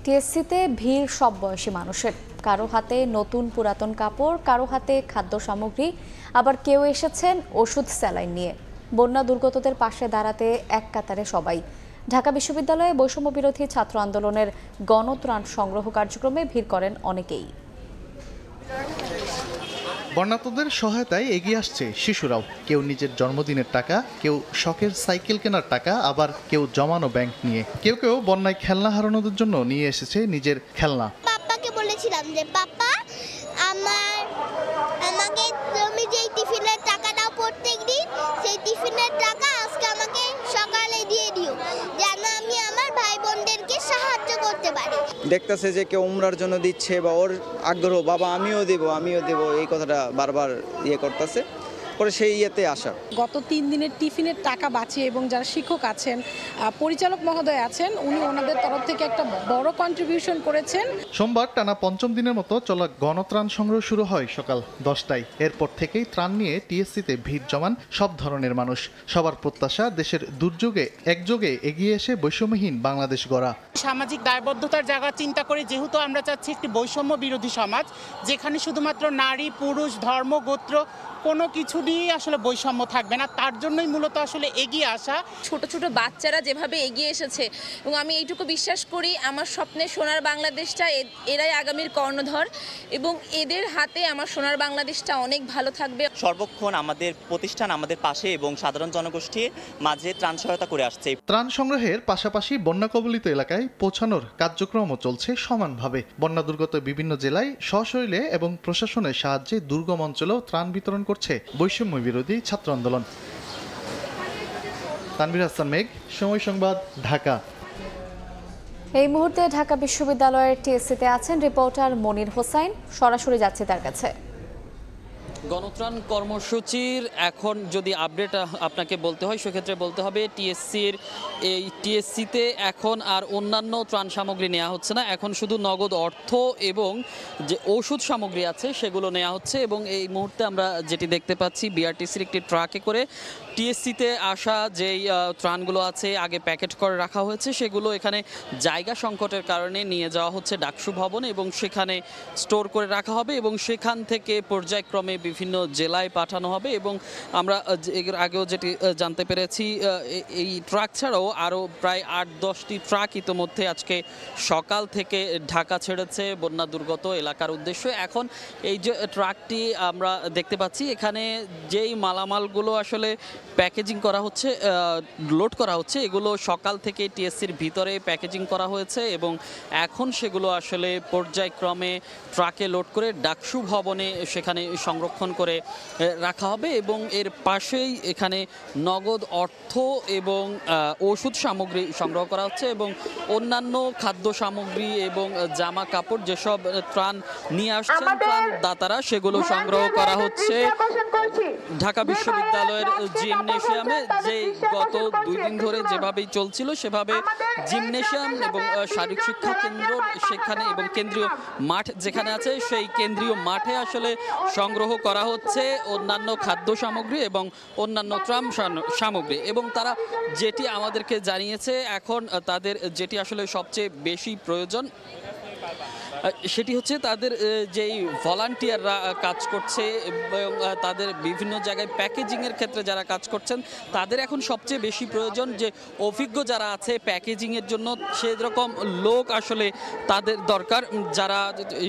টিএসসিতে ভিড় সব বয়সী মানুষের কারো হাতে নতুন পুরাতন কাপড় কারো হাতে খাদ্য সামগ্রী আবার কেউ এসেছেন ওষুধ স্যালাইন নিয়ে বন্যা দুর্গতদের পাশে দাঁড়াতে এক কাতারে সবাই ঢাকা বিশ্ববিদ্যালয়ে বৈষম্য বিরোধী ছাত্র আন্দোলনের গণত্রাণ সংগ্রহ কার্যক্রমে ভিড় করেন অনেকেই বর্ণাতদের সহায়তায় এগিয়ে আসছে শিশুরাও কেউ নিজের জন্মদিনের টাকা কেউ শখের সাইকেল কেনার টাকা আবার কেউ জমানো ব্যাংক নিয়ে কেউ কেউ বন্যায় খেলনা হারানোদের জন্য নিয়ে এসেছে নিজের খেলনা পাপ্পাকে বলেছিলাম যে পাপ্পা আমার আমাকে তুমি যেই টিফিনের টাকা দাও সেই টিফিনের টাকা দেখতেছে যে কেউ উমরার জন্য দিচ্ছে বা ওর আগ্রহ বাবা আমিও দেব আমিও দেব এই কথাটা বারবার ইয়ে করতেছে পরে সেই ইয়েতে আসা গত তিন দিনের টিফিনের টাকা বাঁচিয়ে এবং যারা শিক্ষক আছেন পরিচালক মহোদয় আছেন উনি ওনাদের তরফ থেকে একটা বড় কন্ট্রিবিউশন করেছেন সোমবার টানা পঞ্চম দিনের মতো চলা গণত্রাণ সংগ্রহ শুরু হয় সকাল দশটায় এরপর থেকেই ত্রাণ নিয়ে টিএসসিতে ভিড় জমান সব ধরনের মানুষ সবার প্রত্যাশা দেশের দুর্যোগে একযোগে এগিয়ে এসে বৈষম্যহীন বাংলাদেশ গড়া সামাজিক দায়বদ্ধতার জায়গা চিন্তা করে যেহেতু আমরা চাচ্ছি একটি বৈষম্য বিরোধী সমাজ যেখানে শুধুমাত্র নারী পুরুষ ধর্ম গোত্র কোনো কিছু নিয়েই আসলে বৈষম্য থাকবে না তার জন্যই মূলত আসলে এগিয়ে আসা ছোট ছোট বাচ্চারা যেভাবে এগিয়ে এসেছে এবং আমি এইটুকু বিশ্বাস করি আমার স্বপ্নে সোনার বাংলাদেশটা এরাই আগামীর কর্ণধর এবং এদের হাতে আমার সোনার বাংলাদেশটা অনেক ভালো থাকবে সর্বক্ষণ আমাদের প্রতিষ্ঠান আমাদের পাশে এবং সাধারণ জনগোষ্ঠীর মাঝে ত্রাণ সহায়তা করে আসছে ত্রাণ সংগ্রহের পাশাপাশি বন্যা কবলিত এলাকায় পৌঁছানোর কার্যক্রমও চলছে সমানভাবে বন্যা দুর্গত বিভিন্ন জেলায় সশৈলে এবং প্রশাসনের সাহায্যে দুর্গম অঞ্চলেও ত্রাণ বিতরণ করছে বৈষম্য বিরোধী ছাত্র আন্দোলন তানভীর হাসান মেঘ সময় সংবাদ ঢাকা এই মুহূর্তে ঢাকা বিশ্ববিদ্যালয়ের টিএসসিতে আছেন রিপোর্টার মনির হোসাইন সরাসরি যাচ্ছে তার কাছে গণত্রাণ কর্মসূচির এখন যদি আপডেট আপনাকে বলতে হয় সেক্ষেত্রে বলতে হবে টিএসসির এই টিএসসিতে এখন আর অন্যান্য ত্রাণ সামগ্রী নেওয়া হচ্ছে না এখন শুধু নগদ অর্থ এবং যে ওষুধ সামগ্রী আছে সেগুলো নেওয়া হচ্ছে এবং এই মুহূর্তে আমরা যেটি দেখতে পাচ্ছি বিআরটিসির একটি ট্রাকে করে টিএসসিতে আসা যেই ত্রাণগুলো আছে আগে প্যাকেট করে রাখা হয়েছে সেগুলো এখানে জায়গা সংকটের কারণে নিয়ে যাওয়া হচ্ছে ডাকসু ভবন এবং সেখানে স্টোর করে রাখা হবে এবং সেখান থেকে পর্যায়ক্রমে বিভিন্ন জেলায় পাঠানো হবে এবং আমরা এর আগেও যেটি জানতে পেরেছি এই ট্রাক ছাড়াও আরও প্রায় আট দশটি ট্রাক ইতোমধ্যে আজকে সকাল থেকে ঢাকা ছেড়েছে বন্যা দুর্গত এলাকার উদ্দেশ্যে এখন এই যে ট্রাকটি আমরা দেখতে পাচ্ছি এখানে যেই মালামালগুলো আসলে প্যাকেজিং করা হচ্ছে লোড করা হচ্ছে এগুলো সকাল থেকে টিএসসির ভিতরে প্যাকেজিং করা হয়েছে এবং এখন সেগুলো আসলে পর্যায়ক্রমে ট্রাকে লোড করে ডাকসু ভবনে সেখানে সংরক্ষণ সংরক্ষণ করে রাখা হবে এবং এর পাশেই এখানে নগদ অর্থ এবং ওষুধ সামগ্রী সংগ্রহ করা হচ্ছে এবং অন্যান্য খাদ্য সামগ্রী এবং জামা কাপড় যেসব ত্রাণ নিয়ে আসছেন দাতারা সেগুলো সংগ্রহ করা হচ্ছে ঢাকা বিশ্ববিদ্যালয়ের জিমনেশিয়ামে যে গত দুই দিন ধরে যেভাবেই চলছিল সেভাবে জিমনেশিয়াম এবং শারীরিক শিক্ষা কেন্দ্র সেখানে এবং কেন্দ্রীয় মাঠ যেখানে আছে সেই কেন্দ্রীয় মাঠে আসলে সংগ্রহ করা করা হচ্ছে অন্যান্য খাদ্য সামগ্রী এবং অন্যান্য ত্রাম সামগ্রী এবং তারা যেটি আমাদেরকে জানিয়েছে এখন তাদের যেটি আসলে সবচেয়ে বেশি প্রয়োজন সেটি হচ্ছে তাদের যেই ভলান্টিয়াররা কাজ করছে এবং তাদের বিভিন্ন জায়গায় প্যাকেজিংয়ের ক্ষেত্রে যারা কাজ করছেন তাদের এখন সবচেয়ে বেশি প্রয়োজন যে অভিজ্ঞ যারা আছে প্যাকেজিংয়ের জন্য সেরকম লোক আসলে তাদের দরকার যারা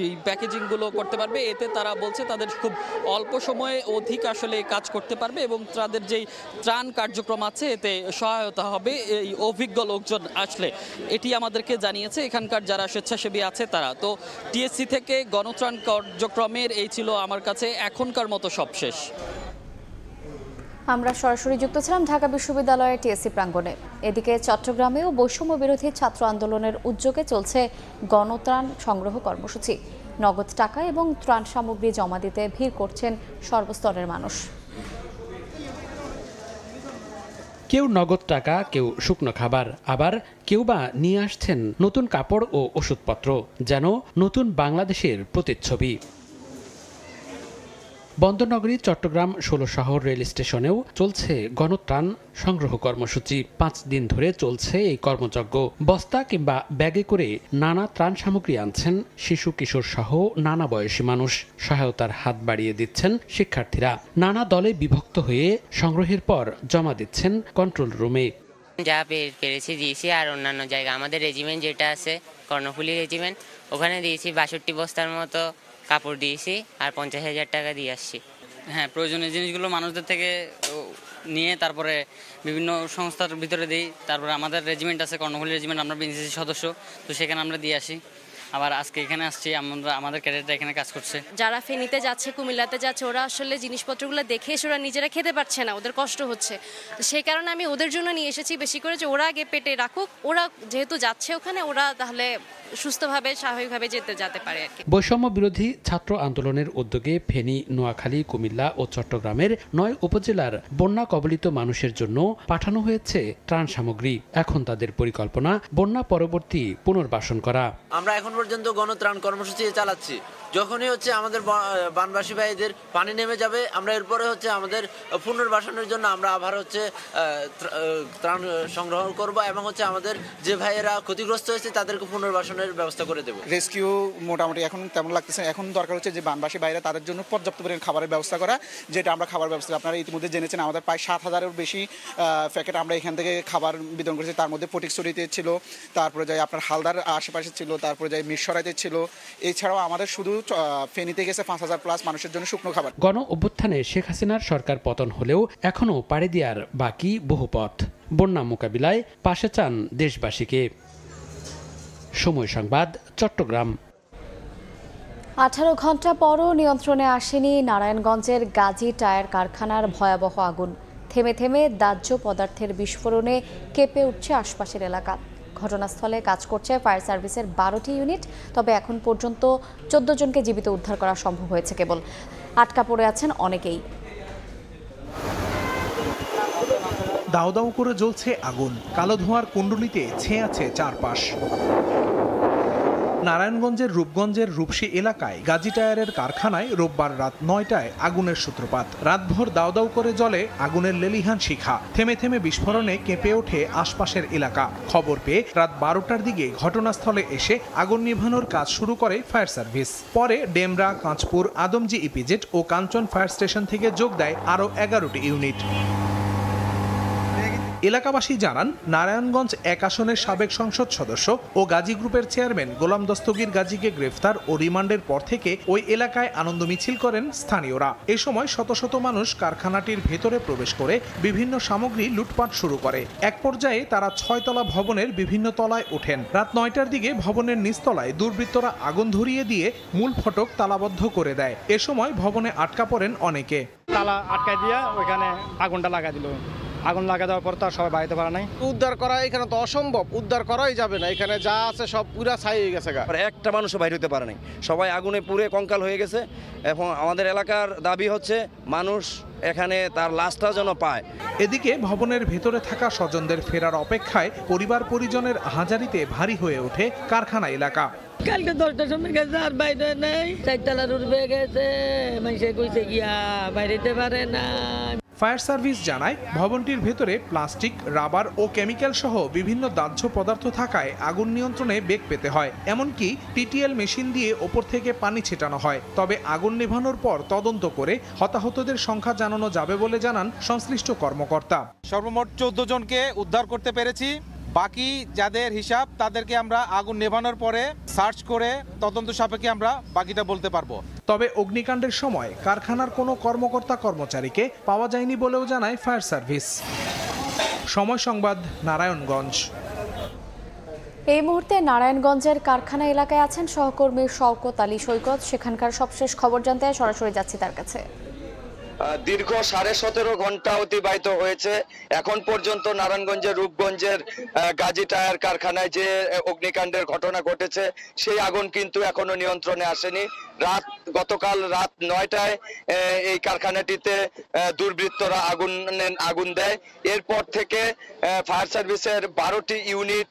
এই প্যাকেজিংগুলো করতে পারবে এতে তারা বলছে তাদের খুব অল্প সময়ে অধিক আসলে কাজ করতে পারবে এবং তাদের যেই ত্রাণ কার্যক্রম আছে এতে সহায়তা হবে এই অভিজ্ঞ লোকজন আসলে এটি আমাদেরকে জানিয়েছে এখানকার যারা স্বেচ্ছাসেবী আছে তারা তো টিএসসি থেকে গণত্রাণ কার্যক্রমের এই ছিল আমার কাছে এখনকার মতো সবশেষ আমরা সরাসরি যুক্ত ছিলাম ঢাকা বিশ্ববিদ্যালয়ের টিএসসি প্রাঙ্গণে এদিকে চট্টগ্রামেও বৈষম্য বিরোধী ছাত্র আন্দোলনের উদ্যোগে চলছে গণত্রাণ সংগ্রহ কর্মসূচি নগদ টাকা এবং ত্রাণ সামগ্রী জমা দিতে ভিড় করছেন সর্বস্তরের মানুষ কেউ নগদ টাকা কেউ শুকনো খাবার আবার কেউ বা নিয়ে আসছেন নতুন কাপড় ও ওষুধপত্র যেন নতুন বাংলাদেশের প্রতিচ্ছবি বন্দরনগরী চট্টগ্রাম ষোলো শহর রেল স্টেশনেও চলছে গণত্রাণ সংগ্রহ কর্মসূচি পাঁচ দিন ধরে চলছে এই কর্মযজ্ঞ বস্তা কিংবা ব্যাগে করে নানা ত্রাণ সামগ্রী আনছেন শিশু কিশোর সহ নানা বয়সী মানুষ সহায়তার হাত বাড়িয়ে দিচ্ছেন শিক্ষার্থীরা নানা দলে বিভক্ত হয়ে সংগ্রহের পর জমা দিচ্ছেন কন্ট্রোল রুমে যা পেরেছি দিয়েছি আর অন্যান্য জায়গা আমাদের রেজিমেন্ট যেটা আছে কর্ণফুলি রেজিমেন্ট ওখানে দিয়েছি বাষট্টি বস্তার মতো কাপড় দিয়েছি আর পঞ্চাশ হাজার টাকা দিয়ে আসছি হ্যাঁ প্রয়োজনীয় জিনিসগুলো মানুষদের থেকে নিয়ে তারপরে বিভিন্ন সংস্থার ভিতরে দিই তারপরে আমাদের রেজিমেন্ট আছে কর্ণফুলী রেজিমেন্ট আমরা বিএনসিসি সদস্য তো সেখানে আমরা দিয়ে আসি আবার আজকে এখানে আসছি আমরা আমাদের ক্যাডেটরা এখানে কাজ করছে যারা ফেনীতে যাচ্ছে কুমিল্লাতে যাচ্ছে ওরা আসলে জিনিসপত্রগুলো দেখে ওরা নিজেরা খেতে পারছে না ওদের কষ্ট হচ্ছে তো সেই কারণে আমি ওদের জন্য নিয়ে এসেছি বেশি করে যে ওরা আগে পেটে রাখুক ওরা যেহেতু যাচ্ছে ওখানে ওরা তাহলে সুস্থভাবে স্বাভাবিকভাবে যেতে যেতে পারে আর কি বৈষম্য বিরোধী ছাত্র আন্দোলনের উদ্যোগে ফেনী নোয়াখালী কুমিল্লা ও চট্টগ্রামের নয় উপজেলার বন্যা কবলিত মানুষের জন্য পাঠানো হয়েছে ত্রাণ সামগ্রী এখন তাদের পরিকল্পনা বন্যা পরবর্তী পুনর্বাসন করা আমরা এখন পর্যন্ত গণত্রাণ কর্মসূচি চালাচ্ছি যখনই হচ্ছে আমাদের বানবাসী ভাইদের পানি নেমে যাবে আমরা এরপরে হচ্ছে আমাদের পুনর্বাসনের জন্য আমরা আবার হচ্ছে ত্রাণ সংগ্রহ করব এবং হচ্ছে আমাদের যে ভাইয়েরা ক্ষতিগ্রস্ত হয়েছে তাদেরকে পুনর্বাসনের ব্যবস্থা করে দেবো রেস্কিউ মোটামুটি এখন তেমন লাগতেছে এখন দরকার হচ্ছে যে বানবাসী ভাইরা তাদের জন্য পর্যাপ্ত পরিমাণ খাবারের ব্যবস্থা করা যেটা আমরা খাবার ব্যবস্থা আপনারা ইতিমধ্যে জেনেছেন আমাদের প্রায় সাত হাজারের বেশি প্যাকেট আমরা এখান থেকে খাবার বিতরণ করেছি তার মধ্যে ফটিকছড়িতে ছিল তারপরে যাই আপনার হালদার আশেপাশে ছিল তারপরে যাই মিশরাইতে ছিল এছাড়াও আমাদের শুধু ফেনীতে গেছে পাঁচ হাজার প্লাস মানুষের জন্য শুকনো খাবার গণ অভ্যুত্থানে শেখ হাসিনার সরকার পতন হলেও এখনও পাড়ি দেওয়ার বাকি বহু পথ বন্যা মোকাবিলায় পাশে চান দেশবাসীকে সময় সংবাদ চট্টগ্রাম আঠারো ঘন্টা পরও নিয়ন্ত্রণে আসেনি নারায়ণগঞ্জের গাজী টায়ার কারখানার ভয়াবহ আগুন থেমে থেমে দাহ্য পদার্থের বিস্ফোরণে কেঁপে উঠছে আশপাশের এলাকা ঘটনাস্থলে কাজ করছে ফায়ার সার্ভিসের বারোটি ইউনিট তবে এখন পর্যন্ত চোদ্দ জনকে জীবিত উদ্ধার করা সম্ভব হয়েছে কেবল আটকা পড়ে আছেন অনেকেই দাও দাও করে জ্বলছে আগুন কালো ধোঁয়ার কুণ্ডলিতে ছেঁয়াছে চারপাশ নারায়ণগঞ্জের রূপগঞ্জের রূপসী এলাকায় গাজী টায়ারের কারখানায় রোববার রাত নয়টায় আগুনের সূত্রপাত রাতভর দাউদাউ করে জলে আগুনের লেলিহান শিখা থেমে থেমে বিস্ফোরণে কেঁপে ওঠে আশপাশের এলাকা খবর পেয়ে রাত বারোটার দিকে ঘটনাস্থলে এসে আগুন নিভানোর কাজ শুরু করে ফায়ার সার্ভিস পরে ডেমরা কাঁচপুর আদমজি ইপিজেট ও কাঞ্চন ফায়ার স্টেশন থেকে যোগ দেয় আরও এগারোটি ইউনিট এলাকাবাসী জানান নারায়ণগঞ্জ এক আসনের সাবেক সংসদ সদস্য ও গাজী গ্রুপের চেয়ারম্যান গোলাম দস্তগীর গাজীকে গ্রেফতার ও রিমান্ডের পর থেকে ওই এলাকায় আনন্দ মিছিল করেন স্থানীয়রা এ সময় শত শত মানুষ কারখানাটির ভেতরে প্রবেশ করে বিভিন্ন সামগ্রী লুটপাট শুরু করে এক পর্যায়ে তারা ছয়তলা ভবনের বিভিন্ন তলায় ওঠেন রাত নয়টার দিকে ভবনের নিচতলায় দুর্বৃত্তরা আগুন ধরিয়ে দিয়ে মূল ফটক তালাবদ্ধ করে দেয় এ সময় ভবনে আটকা পড়েন অনেকে তালা আটকা দিয়ে ওইখানে আগুনটা লাগা দিল আগুন লাগা দেওয়ার পর তো আর সবাই বাড়িতে পারা নাই উদ্ধার করা এখানে তো অসম্ভব উদ্ধার করাই যাবে না এখানে যা আছে সব পুরা ছাই হয়ে গেছে গা একটা মানুষও বাইরে হতে পারে নাই সবাই আগুনে পুড়ে কঙ্কাল হয়ে গেছে এবং আমাদের এলাকার দাবি হচ্ছে মানুষ এখানে তার লাশটা যেন পায় এদিকে ভবনের ভেতরে থাকা স্বজনদের ফেরার অপেক্ষায় পরিবার পরিজনের হাজারিতে ভারী হয়ে ওঠে কারখানা এলাকা কালকে দশটার সময় গেছে আর বাইরে নেই চারতলা রুট গেছে মানুষে কইছে গিয়া বাইরেতে পারে না ফায়ার সার্ভিস জানায় ভবনটির ভেতরে প্লাস্টিক রাবার ও কেমিক্যাল সহ বিভিন্ন দাহ্য পদার্থ থাকায় আগুন নিয়ন্ত্রণে বেগ পেতে হয় এমনকি টিটিএল মেশিন দিয়ে ওপর থেকে পানি ছেটানো হয় তবে আগুন নেভানোর পর তদন্ত করে হতাহতদের সংখ্যা জানানো যাবে বলে জানান সংশ্লিষ্ট কর্মকর্তা সর্বমোট চোদ্দ জনকে উদ্ধার করতে পেরেছি বাকি যাদের হিসাব তাদেরকে আমরা আগুন নেভানোর পরে সার্চ করে তদন্ত সাপেক্ষে আমরা বাকিটা বলতে পারবো তবে অগ্নিকাণ্ডের সময় কারখানার কোনো কর্মকর্তা কর্মচারীকে পাওয়া যায়নি বলেও জানায় ফায়ার সার্ভিস সময় সংবাদ নারায়ণগঞ্জ এই মুহূর্তে নারায়ণগঞ্জের কারখানা এলাকায় আছেন সহকর্মী শওকত আলী সৈকত সেখানকার সবশেষ খবর জানতে সরাসরি যাচ্ছি তার কাছে দীর্ঘ সাড়ে সতেরো ঘন্টা অতিবাহিত হয়েছে এখন পর্যন্ত নারায়ণগঞ্জের রূপগঞ্জের গাজী টায়ার কারখানায় যে অগ্নিকাণ্ডের ঘটনা ঘটেছে সেই আগুন কিন্তু এখনো নিয়ন্ত্রণে আসেনি রাত গতকাল রাত নয়টায় এই কারখানাটিতে দুর্বৃত্তরা আগুন আগুন দেয় এরপর থেকে ফায়ার সার্ভিসের বারোটি ইউনিট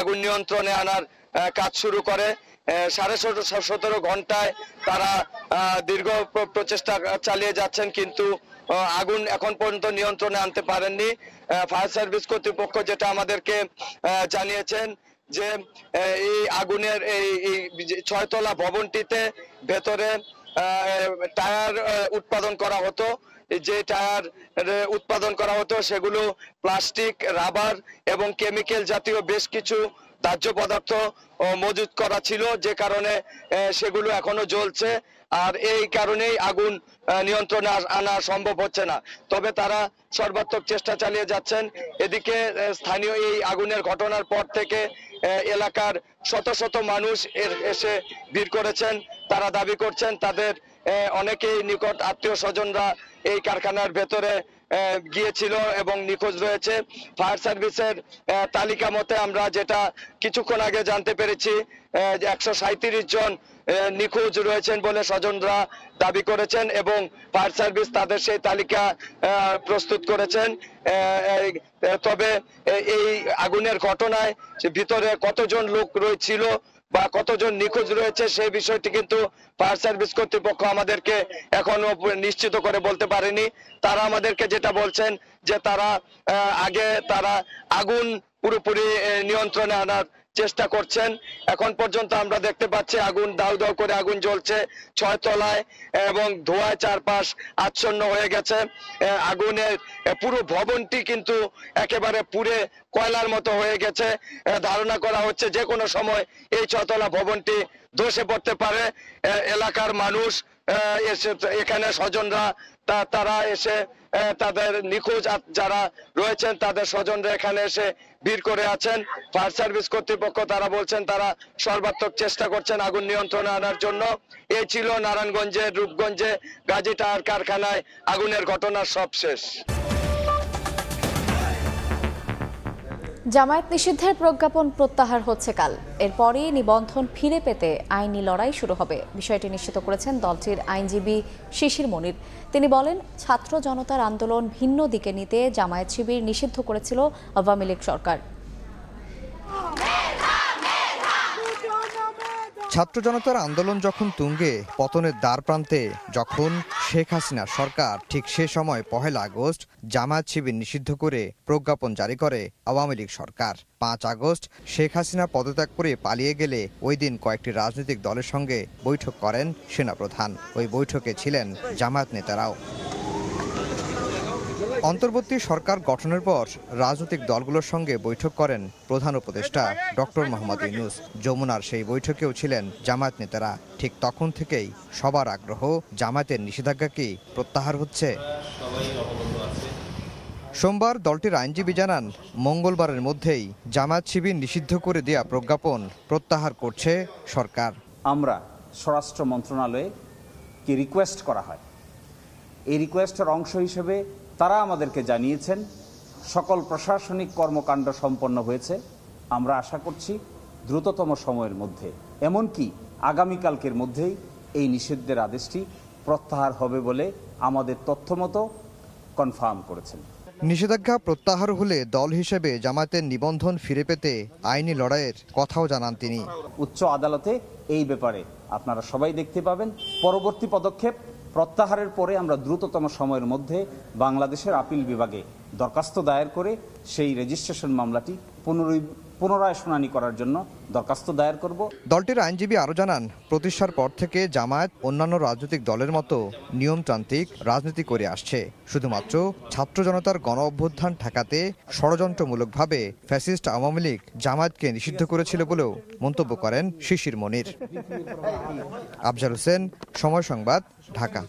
আগুন নিয়ন্ত্রণে আনার কাজ শুরু করে সাড়ে সতেরো ঘন্টায় তারা দীর্ঘ প্রচেষ্টা চালিয়ে যাচ্ছেন কিন্তু আগুন এখন পর্যন্ত নিয়ন্ত্রণে আনতে পারেননি ফায়ার সার্ভিস কর্তৃপক্ষ যেটা আমাদেরকে জানিয়েছেন যে এই আগুনের এই ছয়তলা ভবনটিতে ভেতরে টায়ার উৎপাদন করা হতো যে টায়ার উৎপাদন করা হতো সেগুলো প্লাস্টিক রাবার এবং কেমিক্যাল জাতীয় বেশ কিছু দাহ্য পদার্থ মজুদ করা ছিল যে কারণে সেগুলো এখনো জ্বলছে আর এই কারণেই আগুন নিয়ন্ত্রণে আনা সম্ভব হচ্ছে না তবে তারা সর্বাত্মক চেষ্টা চালিয়ে যাচ্ছেন এদিকে স্থানীয় এই আগুনের ঘটনার পর থেকে এলাকার শত শত মানুষ এর এসে ভিড় করেছেন তারা দাবি করছেন তাদের অনেকেই নিকট আত্মীয় স্বজনরা এই কারখানার ভেতরে গিয়েছিল এবং নিখোঁজ রয়েছে ফায়ার সার্ভিসের তালিকা মতে আমরা যেটা কিছুক্ষণ আগে জানতে পেরেছি একশো জন নিখোঁজ রয়েছেন বলে স্বজনরা দাবি করেছেন এবং ফায়ার সার্ভিস তাদের সেই তালিকা প্রস্তুত করেছেন তবে এই আগুনের ঘটনায় ভিতরে কতজন লোক রয়েছিল বা কতজন নিখোঁজ রয়েছে সেই বিষয়টি কিন্তু ফায়ার সার্ভিস কর্তৃপক্ষ আমাদেরকে এখনো নিশ্চিত করে বলতে পারেনি তারা আমাদেরকে যেটা বলছেন যে তারা আগে তারা আগুন পুরোপুরি নিয়ন্ত্রণে আনার চেষ্টা করছেন এখন পর্যন্ত আমরা দেখতে পাচ্ছি আগুন দাউ দাউ করে আগুন জ্বলছে ছয় তলায় এবং ধোঁয়ায় চারপাশ আচ্ছন্ন হয়ে গেছে আগুনের পুরো ভবনটি কিন্তু একেবারে পুরে কয়লার মতো হয়ে গেছে ধারণা করা হচ্ছে যে কোনো সময় এই ছতলা ভবনটি ধসে পড়তে পারে এলাকার মানুষ এসে এখানে স্বজনরা তারা এসে তাদের নিখোঁজ যারা রয়েছেন তাদের স্বজনরা এখানে এসে ভিড় করে আছেন ফায়ার সার্ভিস কর্তৃপক্ষ তারা বলছেন তারা সর্বাত্মক চেষ্টা করছেন আগুন নিয়ন্ত্রণে আনার জন্য এই ছিল নারায়ণগঞ্জের রূপগঞ্জে গাজী টায়ার কারখানায় আগুনের সব সবশেষ জামায়াত নিষিদ্ধের প্রজ্ঞাপন প্রত্যাহার হচ্ছে কাল এরপরই নিবন্ধন ফিরে পেতে আইনি লড়াই শুরু হবে বিষয়টি নিশ্চিত করেছেন দলটির আইনজীবী শিশির মনির তিনি বলেন ছাত্র জনতার আন্দোলন ভিন্ন দিকে নিতে জামায়াত শিবির নিষিদ্ধ করেছিল আওয়ামী লীগ সরকার ছাত্র জনতার আন্দোলন যখন তুঙ্গে পতনের দ্বার প্রান্তে যখন শেখ হাসিনা সরকার ঠিক সে সময় পহেলা আগস্ট জামায়াত শিবির নিষিদ্ধ করে প্রজ্ঞাপন জারি করে আওয়ামী লীগ সরকার পাঁচ আগস্ট শেখ হাসিনা পদত্যাগ করে পালিয়ে গেলে ওই দিন কয়েকটি রাজনৈতিক দলের সঙ্গে বৈঠক করেন সেনাপ্রধান ওই বৈঠকে ছিলেন জামায়াত নেতারাও অন্তর্বর্তী সরকার গঠনের পর রাজনৈতিক দলগুলোর সঙ্গে বৈঠক করেন প্রধান উপদেষ্টা ডক্টর মোহাম্মদ ইউনুস যমুনার সেই বৈঠকেও ছিলেন জামায়াত নেতারা ঠিক তখন থেকেই সবার আগ্রহ জামায়াতের নিষেধাজ্ঞাকে প্রত্যাহার হচ্ছে সোমবার দলটির আইনজীবী জানান মঙ্গলবারের মধ্যেই জামায়াত শিবির নিষিদ্ধ করে দেয়া প্রজ্ঞাপন প্রত্যাহার করছে সরকার আমরা স্বরাষ্ট্র মন্ত্রণালয়ে কি রিকোয়েস্ট করা হয় এই রিকোয়েস্টের অংশ হিসেবে তারা আমাদেরকে জানিয়েছেন সকল প্রশাসনিক কর্মকাণ্ড সম্পন্ন হয়েছে আমরা আশা করছি দ্রুততম সময়ের মধ্যে এমনকি আগামীকালকের মধ্যেই এই নিষিদ্ধের আদেশটি প্রত্যাহার হবে বলে আমাদের তথ্যমতো কনফার্ম করেছেন নিষেধাজ্ঞা প্রত্যাহার হলে দল হিসেবে জামাতের নিবন্ধন ফিরে পেতে আইনি লড়াইয়ের কথাও জানান তিনি উচ্চ আদালতে এই ব্যাপারে আপনারা সবাই দেখতে পাবেন পরবর্তী পদক্ষেপ প্রত্যাহারের পরে আমরা দ্রুততম সময়ের মধ্যে বাংলাদেশের আপিল বিভাগে দরখাস্ত দায়ের করে সেই রেজিস্ট্রেশন মামলাটি পুনরুই পুনরায় শুনানি করার জন্য দরখাস্ত দায়ের করব দলটির আইনজীবী আরও জানান প্রতিষ্ঠার পর থেকে জামায়াত অন্যান্য রাজনৈতিক দলের মতো নিয়মতান্ত্রিক রাজনীতি করে আসছে শুধুমাত্র ছাত্র জনতার গণ অভ্যুত্থান ঠেকাতে ষড়যন্ত্রমূলকভাবে ফ্যাসিস্ট আওয়ামী লীগ জামায়াতকে নিষিদ্ধ করেছিল বলেও মন্তব্য করেন শিশির মনির আফজাল হোসেন সময় সংবাদ ঢাকা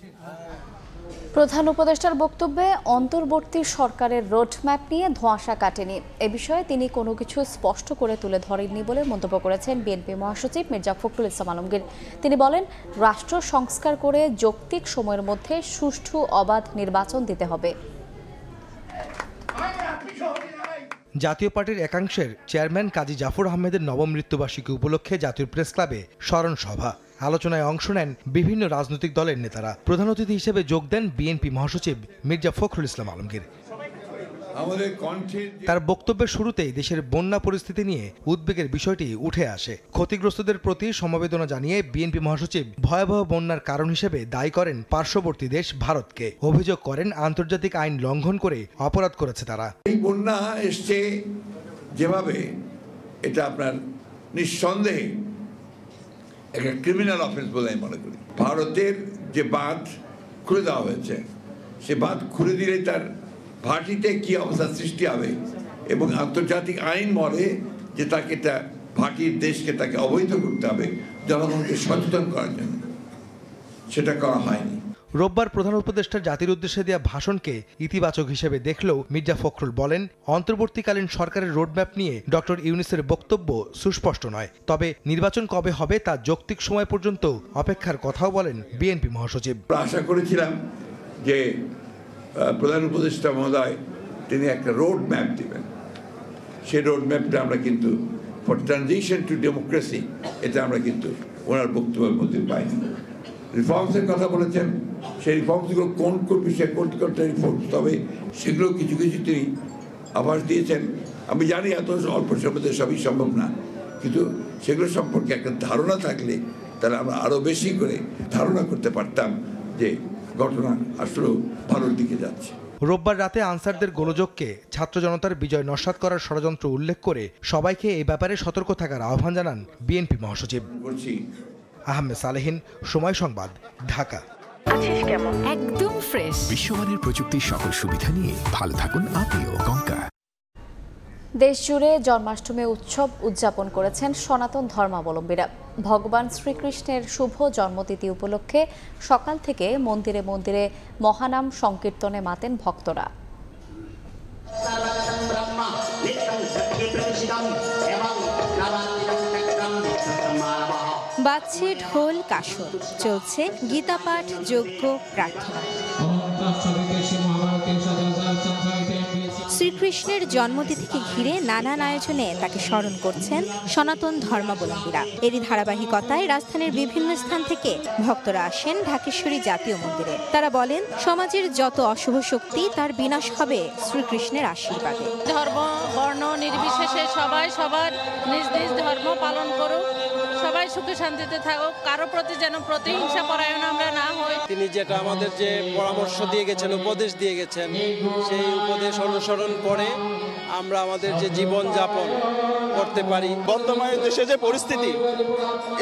প্রধান উপদেষ্টার বক্তব্যে অন্তর্বর্তী সরকারের রোডম্যাপ নিয়ে ধোঁয়াশা কাটেনি এ বিষয়ে তিনি কোনো কিছু স্পষ্ট করে তুলে ধরেননি বলে মন্তব্য করেছেন বিএনপি মহাসচিব মির্জা ফখরুল ইসলাম আলমগীর তিনি বলেন রাষ্ট্র সংস্কার করে যৌক্তিক সময়ের মধ্যে সুষ্ঠু অবাধ নির্বাচন দিতে হবে জাতীয় পার্টির একাংশের চেয়ারম্যান কাজী জাফর আহমেদের নবম মৃত্যুবার্ষিকী উপলক্ষে জাতীয় প্রেস ক্লাবে স্মরণ সভা আলোচনায় অংশ নেন বিভিন্ন রাজনৈতিক দলের নেতারা প্রধান অতিথি হিসেবে যোগ দেন বিএনপি মহাসচিব মির্জা ফখরুল ইসলাম আলমগীর তার বক্তব্যের শুরুতেই দেশের বন্যা পরিস্থিতি নিয়ে উদ্বেগের বিষয়টি উঠে আসে ক্ষতিগ্রস্তদের প্রতি সমবেদনা জানিয়ে বিএনপি মহাসচিব ভয়াবহ বন্যার কারণ হিসেবে দায়ী করেন পার্শ্ববর্তী দেশ ভারতকে অভিযোগ করেন আন্তর্জাতিক আইন লঙ্ঘন করে অপরাধ করেছে তারা এই বন্যা এসছে যেভাবে এটা আপনার নিঃসন্দেহে একটা ক্রিমিনাল অফেন্স বলে আমি মনে করি ভারতের যে বাঁধ খুলে দেওয়া হয়েছে সে বাঁধ খুলে দিলে তার ভাটিতে কি অবস্থা সৃষ্টি হবে এবং আন্তর্জাতিক আইন বলে যে তাকে তা ভাটির দেশকে তাকে অবৈধ করতে হবে জনগণকে সচেতন করার জন্য সেটা করা হয়নি রোববার প্রধান উপদেষ্টা জাতির উদ্দেশ্যে দেওয়া ভাষণকে ইতিবাচক হিসেবে দেখলেও মির্জা ফখরুল বলেন অন্তর্বর্তীকালীন সরকারের রোডম্যাপ নিয়ে ডক্টর ইউনিসের বক্তব্য সুস্পষ্ট নয় তবে নির্বাচন কবে হবে তা যৌক্তিক সময় পর্যন্ত অপেক্ষার কথাও বলেন বিএনপি মহাসচিব আশা করেছিলাম যে প্রধান উপদেষ্টা মহোদয় তিনি একটা রোডম্যাপ ম্যাপ দেবেন সেই রোডম্যাপটা ম্যাপটা আমরা কিন্তু ফর ট্রানজিশন টু ডেমোক্রেসি এটা আমরা কিন্তু ওনার বক্তব্যের মধ্যে পাইনি রিফর্মসের কথা বলেছেন সেই রিফর্মসগুলো কোন কোন বিষয়ে কোন কোনটা রিফর্মস তবে সেগুলো কিছু কিছু তিনি আভাস দিয়েছেন আমি জানি এত অল্প সময়ের সবই সম্ভব না কিন্তু সেগুলো সম্পর্কে একটা ধারণা থাকলে তাহলে আমরা আরও বেশি করে ধারণা করতে পারতাম যে ঘটনা আসলেও ভালোর দিকে যাচ্ছে রোববার রাতে আনসারদের গোলযোগকে ছাত্র জনতার বিজয় নস্বাত করার ষড়যন্ত্র উল্লেখ করে সবাইকে এ ব্যাপারে সতর্ক থাকার আহ্বান জানান বিএনপি মহাসচিব আহমেদ সালেহিন সময় সংবাদ ঢাকা একদম ফ্রেশ বিশ্বমানের প্রযুক্তির সকল সুবিধা নিয়ে ভালো থাকুন আপনিও কঙ্কা দেশজুড়ে জন্মাষ্টমী উৎসব উদযাপন করেছেন সনাতন ধর্মাবলম্বীরা ভগবান শ্রীকৃষ্ণের শুভ জন্মতিথি উপলক্ষে সকাল থেকে মন্দিরে মন্দিরে মহানাম সংকীর্তনে মাতেন ভক্তরা বাজছে ঢোল কাসর চলছে গীতাপাঠ যোগ্য প্রার্থনা শ্রীকৃষ্ণের জন্মতিথিকে ঘিরে নানান আয়োজনে তাকে স্মরণ করছেন সনাতন ধর্মাবলম্বীরা এরই ধারাবাহিকতায় রাজধানীর বিভিন্ন স্থান থেকে ভক্তরা আসেন ঢাকেশ্বরী জাতীয় মন্দিরে তারা বলেন সমাজের যত অশুভ শক্তি তার বিনাশ হবে শ্রীকৃষ্ণের আশীর্বাদে ধর্ম বর্ণ নির্বিশেষে সবাই সবার নিজ নিজ ধর্ম পালন করুক সবাই সুখে শান্তিতে থাকো কারো প্রতি যেন প্রতিহিংসা পরায়ণ আমরা না হই তিনি যেটা আমাদের যে পরামর্শ দিয়ে গেছেন উপদেশ দিয়ে গেছেন সেই উপদেশ অনুসরণ করে আমরা আমাদের যে জীবন যাপন করতে পারি বর্তমানে দেশে যে পরিস্থিতি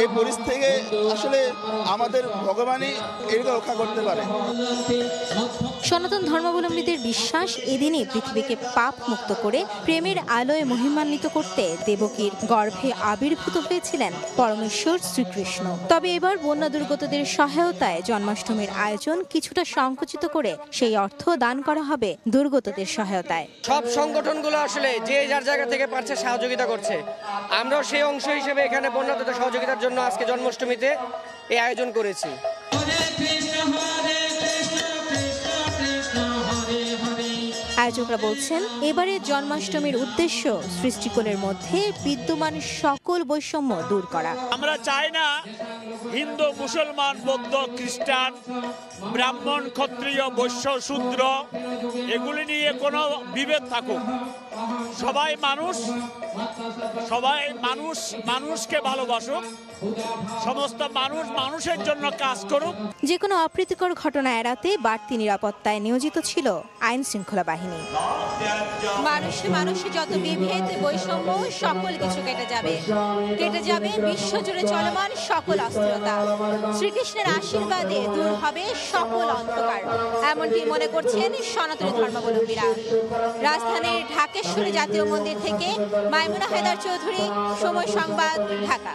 এই পরিস্থিতিকে আসলে আমাদের ভগবানই এগুলো রক্ষা করতে পারে সনাতন ধর্মাবলম্বীদের বিশ্বাস এদিনই পৃথিবীকে পাপ মুক্ত করে প্রেমের আলোয় মহিমান্বিত করতে দেবকীর গর্ভে আবির্ভূত হয়েছিলেন পর পরমেশ্বর শ্রীকৃষ্ণ তবে এবার বন্যা দুর্গতদের সহায়তায় জন্মাষ্টমীর আয়োজন কিছুটা সংকুচিত করে সেই অর্থ দান করা হবে দুর্গতদের সহায়তায় সব সংগঠনগুলো আসলে যে যার জায়গা থেকে পারছে সহযোগিতা করছে আমরাও সেই অংশ হিসেবে এখানে বন্যা সহযোগিতার জন্য আজকে জন্মাষ্টমীতে এই আয়োজন করেছি আয়োজকরা বলছেন এবারে জন্মাষ্টমীর উদ্দেশ্য সৃষ্টিকোণের মধ্যে বিদ্যমান সকল বৈষম্য দূর করা আমরা চাই না হিন্দু মুসলমান বৌদ্ধ খ্রিস্টান ব্রাহ্মণ ক্ষত্রিয় বৈশ্য শূদ্র এগুলি নিয়ে কোনো বিভেদ থাকুক সবাই মানুষ সবাই মানুষ মানুষকে ভালোবাসুক সমস্ত মানুষ মানুষের জন্য কাজ করুক যে কোনো অপ্রীতিকর ঘটনা এড়াতে বাড়তি নিরাপত্তায় নিয়োজিত ছিল আইন শৃঙ্খলা বাহিনী মানুষে মানুষে যত বিভেদ বৈষম্য সকল কিছু কেটে যাবে কেটে যাবে বিশ্বজুড়ে চলমান সকল অস্থিরতা শ্রীকৃষ্ণের আশীর্বাদে দূর হবে সকল অন্ধকার এমনটি মনে করছেন সনাতনী ধর্মাবলম্বীরা রাজধানীর ঢাকে মহেশ্বরী জাতীয় মন্দির থেকে মাইমুনা হায়দার চৌধুরী সময় সংবাদ ঢাকা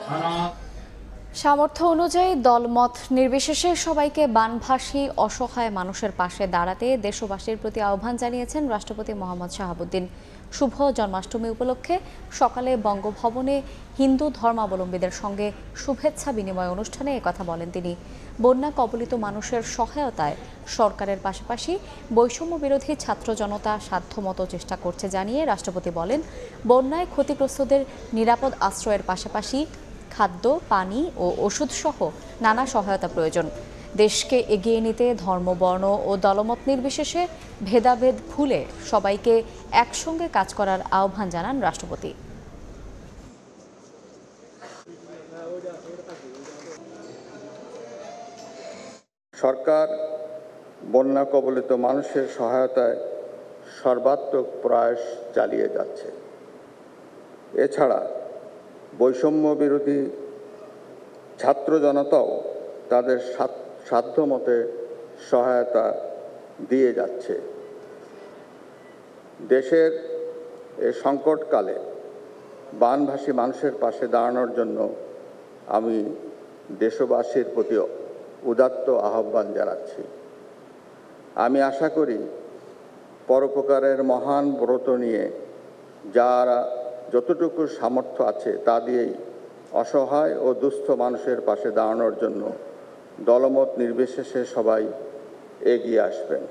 সামর্থ্য অনুযায়ী দলমত নির্বিশেষে সবাইকে বানভাসী অসহায় মানুষের পাশে দাঁড়াতে দেশবাসীর প্রতি আহ্বান জানিয়েছেন রাষ্ট্রপতি মোহাম্মদ শাহাবুদ্দিন শুভ জন্মাষ্টমী উপলক্ষে সকালে বঙ্গভবনে হিন্দু ধর্মাবলম্বীদের সঙ্গে শুভেচ্ছা বিনিময় অনুষ্ঠানে কথা বলেন তিনি বন্যা কবলিত মানুষের সহায়তায় সরকারের পাশাপাশি বৈষম্য বিরোধী ছাত্র জনতা সাধ্যমতো চেষ্টা করছে জানিয়ে রাষ্ট্রপতি বলেন বন্যায় ক্ষতিগ্রস্তদের নিরাপদ আশ্রয়ের পাশাপাশি খাদ্য পানি ও ওষুধসহ নানা সহায়তা প্রয়োজন দেশকে এগিয়ে নিতে ধর্ম বর্ণ ও দলমত নির্বিশেষে ভেদাভেদ ভুলে সবাইকে একসঙ্গে কাজ করার আহ্বান জানান রাষ্ট্রপতি সরকার বন্যা কবলিত মানুষের সহায়তায় সর্বাত্মক প্রয়াস চালিয়ে যাচ্ছে এছাড়া বৈষম্য বিরোধী ছাত্র জনতাও তাদের স্বার্থ সাধ্যমতে সহায়তা দিয়ে যাচ্ছে দেশের এ সংকটকালে বানভাসী মানুষের পাশে দাঁড়ানোর জন্য আমি দেশবাসীর প্রতি উদাত্ত আহ্বান জানাচ্ছি আমি আশা করি পরোপকারের মহান ব্রত নিয়ে যারা যতটুকু সামর্থ্য আছে তা দিয়েই অসহায় ও দুস্থ মানুষের পাশে দাঁড়ানোর জন্য দলমত নির্বিশেষে সবাই এগিয়ে আসবেন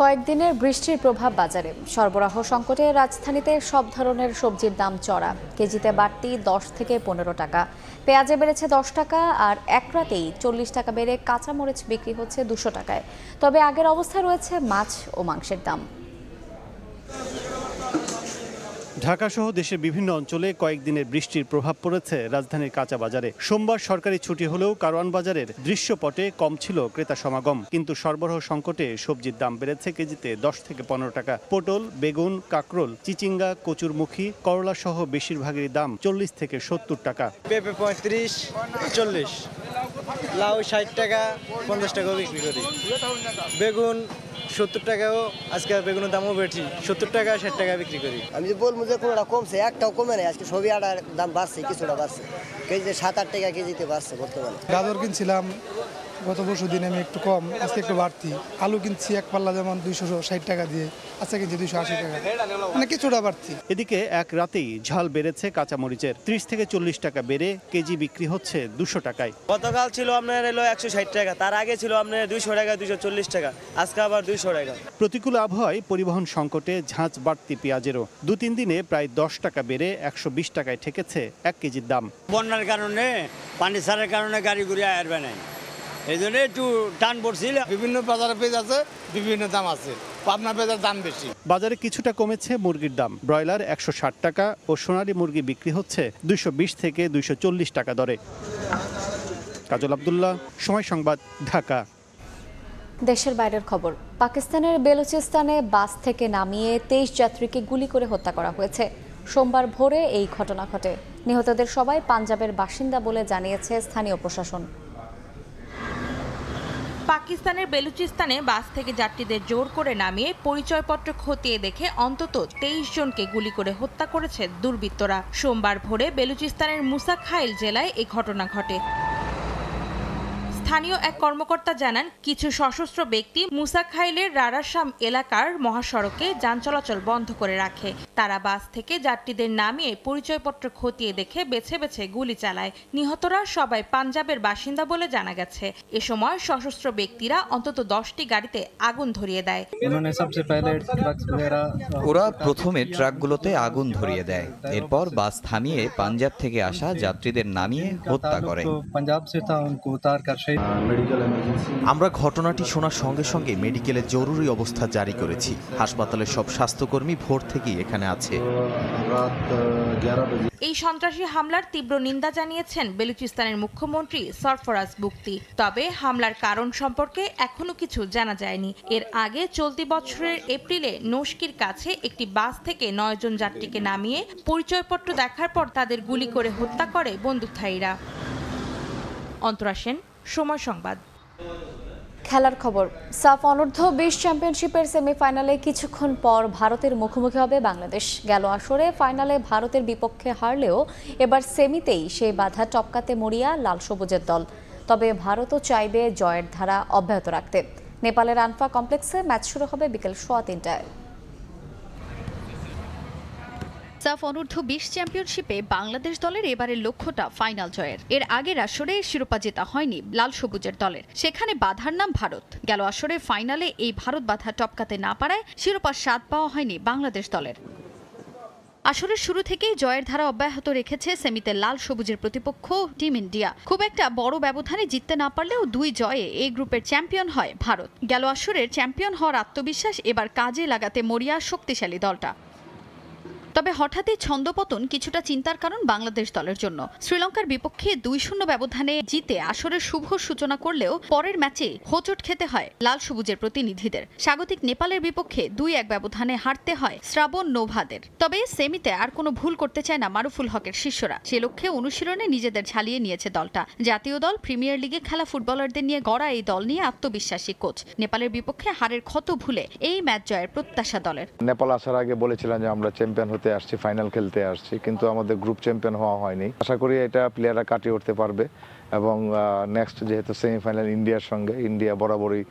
কয়েকদিনের বৃষ্টির প্রভাব বাজারে সরবরাহ সংকটে রাজধানীতে সব ধরনের সবজির দাম চড়া কেজিতে বাড়তি দশ থেকে পনেরো টাকা পেঁয়াজে বেড়েছে দশ টাকা আর এক রাতেই চল্লিশ টাকা বেড়ে কাঁচামরিচ বিক্রি হচ্ছে দুশো টাকায় তবে আগের অবস্থায় রয়েছে মাছ ও মাংসের দাম ঢাকাসহ দেশের বিভিন্ন অঞ্চলে কয়েকদিনের বৃষ্টির প্রভাব পড়েছে রাজধানীর কাঁচা বাজারে সোমবার সরকারি ছুটি হলেও কারওয়ান বাজারের দৃশ্যপটে কম ছিল ক্রেতা সমাগম কিন্তু সরবরাহ সংকটে সবজির দাম বেড়েছে কেজিতে দশ থেকে পনেরো টাকা পটল বেগুন কাকরোল চিচিঙ্গা কচুরমুখী করলা সহ বেশিরভাগের দাম চল্লিশ থেকে সত্তর টাকা পেঁপে পঁয়ত্রিশ চল্লিশ লাউ ষাট টাকা পঞ্চাশ টাকা বিক্রি করি বেগুন সত্তর টাকাও আজকে বেগুনের দামও বেড়েছি সত্তর টাকা ষাট টাকা বিক্রি করি আমি যে বলবো যে কোনোটা কমছে একটাও কমে নেই আজকে সবই আটার দাম বাড়ছে কিছুটা বাড়ছে কেজিতে সাত আট টাকা কেজিতে বাড়ছে বর্তমানে গাজর কিনছিলাম গত পরশু দিনে আমি একটু কম আজকে একটু বাড়তি আলু কিনছি এক পাল্লা যেমন দুইশো ষাট টাকা দিয়ে আজকে কিনছি দুইশো আশি টাকা মানে কিছুটা বাড়তি এদিকে এক রাতেই ঝাল বেড়েছে কাঁচামরিচের ত্রিশ থেকে চল্লিশ টাকা বেড়ে কেজি বিক্রি হচ্ছে দুশো টাকায় গতকাল ছিল আপনার এলো একশো ষাট টাকা তার আগে ছিল আপনার দুইশো টাকা দুইশো চল্লিশ টাকা আজকে আবার দুইশো টাকা প্রতিকূল আবহাওয়ায় পরিবহন সংকটে ঝাঁজ বাড়তি পেঁয়াজেরও দু তিন দিনে প্রায় দশ টাকা বেড়ে একশো বিশ টাকায় ঠেকেছে এক কেজির দাম বন্যার কারণে পানি সারের কারণে গাড়ি ঘুরে আয়ারবে নাই এই জন্য একটু টান পড়ছিল বিভিন্ন বাজারে পেঁয়াজ আছে বিভিন্ন দাম আছে পাবনা পেঁয়াজের দাম বেশি বাজারে কিছুটা কমেছে মুরগির দাম ব্রয়লার একশো টাকা ও সোনালী মুরগি বিক্রি হচ্ছে দুইশো থেকে দুইশো টাকা দরে কাজল আবদুল্লাহ সময় সংবাদ ঢাকা দেশের বাইরের খবর পাকিস্তানের বেলুচিস্তানে বাস থেকে নামিয়ে তেইশ যাত্রীকে গুলি করে হত্যা করা হয়েছে সোমবার ভোরে এই ঘটনা ঘটে নিহতদের সবাই পাঞ্জাবের বাসিন্দা বলে জানিয়েছে স্থানীয় প্রশাসন পাকিস্তানের বেলুচিস্তানে বাস থেকে যাত্রীদের জোর করে নামিয়ে পরিচয়পত্র খতিয়ে দেখে অন্তত তেইশ জনকে গুলি করে হত্যা করেছে দুর্বৃত্তরা সোমবার ভোরে বেলুচিস্তানের মুসাখাইল জেলায় এ ঘটনা ঘটে স্থানীয় এক কর্মকর্তা জানান কিছু সশস্ত্র ব্যক্তি মুসাখাইলের রারাসাম এলাকার মহাসড়কে যান চলাচল বন্ধ করে রাখে তারা বাস থেকে যাত্রীদের নামিয়ে পরিচয়পত্র খতিয়ে দেখে বেছে বেছে গুলি চালায় নিহতরা সবাই পাঞ্জাবের বাসিন্দা বলে জানা গেছে এ সময় সশস্ত্র ব্যক্তিরা অন্তত দশটি গাড়িতে আগুন ধরিয়ে দেয় ওরা প্রথমে ট্রাকগুলোতে আগুন ধরিয়ে দেয় এরপর বাস থামিয়ে পাঞ্জাব থেকে আসা যাত্রীদের নামিয়ে হত্যা করে আমরা ঘটনাটি শোনার সঙ্গে সঙ্গে মেডিকেলে জরুরি অবস্থা জারি করেছি হাসপাতালের সব স্বাস্থ্যকর্মী ভোর থেকেই এখানে আছে এই সন্ত্রাসী হামলার তীব্র নিন্দা জানিয়েছেন বেলুচিস্তানের মুখ্যমন্ত্রী সরফরাজ বুক্তি তবে হামলার কারণ সম্পর্কে এখনো কিছু জানা যায়নি এর আগে চলতি বছরের এপ্রিলে নস্কির কাছে একটি বাস থেকে নয়জন যাত্রীকে নামিয়ে পরিচয়পত্র দেখার পর তাদের গুলি করে হত্যা করে বন্দুকধারীরা অন্তরাসেন সময় সংবাদ খেলার খবর সাফ অনূর্ধ্ব বিশ চ্যাম্পিয়নশিপের সেমিফাইনালে কিছুক্ষণ পর ভারতের মুখোমুখি হবে বাংলাদেশ গেল আসরে ফাইনালে ভারতের বিপক্ষে হারলেও এবার সেমিতেই সেই বাধা টপকাতে মরিয়া লাল সবুজের দল তবে ভারতও চাইবে জয়ের ধারা অব্যাহত রাখতে নেপালের আনফা কমপ্লেক্সে ম্যাচ শুরু হবে বিকেল সোয়া তিনটায় সাফ অনূর্ধ্ব বিশ চ্যাম্পিয়নশিপে বাংলাদেশ দলের এবারের লক্ষ্যটা ফাইনাল জয়ের এর আগের আসরে শিরোপা জেতা হয়নি লাল সবুজের দলের সেখানে বাধার নাম ভারত গেল আসরে ফাইনালে এই ভারত বাধা টপকাতে না পারায় শিরোপার স্বাদ পাওয়া হয়নি বাংলাদেশ দলের আসরের শুরু থেকেই জয়ের ধারা অব্যাহত রেখেছে সেমিতে লাল সবুজের প্রতিপক্ষ টিম ইন্ডিয়া খুব একটা বড় ব্যবধানে জিততে না পারলেও দুই জয়ে এই গ্রুপের চ্যাম্পিয়ন হয় ভারত গেল আসরের চ্যাম্পিয়ন হওয়ার আত্মবিশ্বাস এবার কাজে লাগাতে মরিয়া শক্তিশালী দলটা তবে হঠাৎই ছন্দপতন কিছুটা চিন্তার কারণ বাংলাদেশ দলের জন্য শ্রীলঙ্কার বিপক্ষে দুই শূন্য ব্যবধানে জিতে আসরের শুভ সূচনা করলেও পরের ম্যাচে হোচট খেতে হয় লাল সবুজের প্রতিনিধিদের স্বাগতিক নেপালের বিপক্ষে দুই এক ব্যবধানে হারতে হয় শ্রাবণ নোভাদের তবে সেমিতে আর কোনো ভুল করতে চায় না মারুফুল হকের শিষ্যরা সে লক্ষ্যে অনুশীলনে নিজেদের ঝালিয়ে নিয়েছে দলটা জাতীয় দল প্রিমিয়ার লিগে খেলা ফুটবলারদের নিয়ে গড়া এই দল নিয়ে আত্মবিশ্বাসী কোচ নেপালের বিপক্ষে হারের ক্ষত ভুলে এই ম্যাচ জয়ের প্রত্যাশা দলের নেপাল আসার আগে বলেছিলাম যে আমরা চ্যাম্পিয়ন করতে আসছি ফাইনাল খেলতে আসছি কিন্তু আমাদের গ্রুপ চ্যাম্পিয়ন হওয়া হয়নি আশা করি এটা প্লেয়াররা কাটিয়ে উঠতে পারবে এবং নেক্সট যেহেতু সেমিফাইনাল ইন্ডিয়ার সঙ্গে ইন্ডিয়া বরাবরই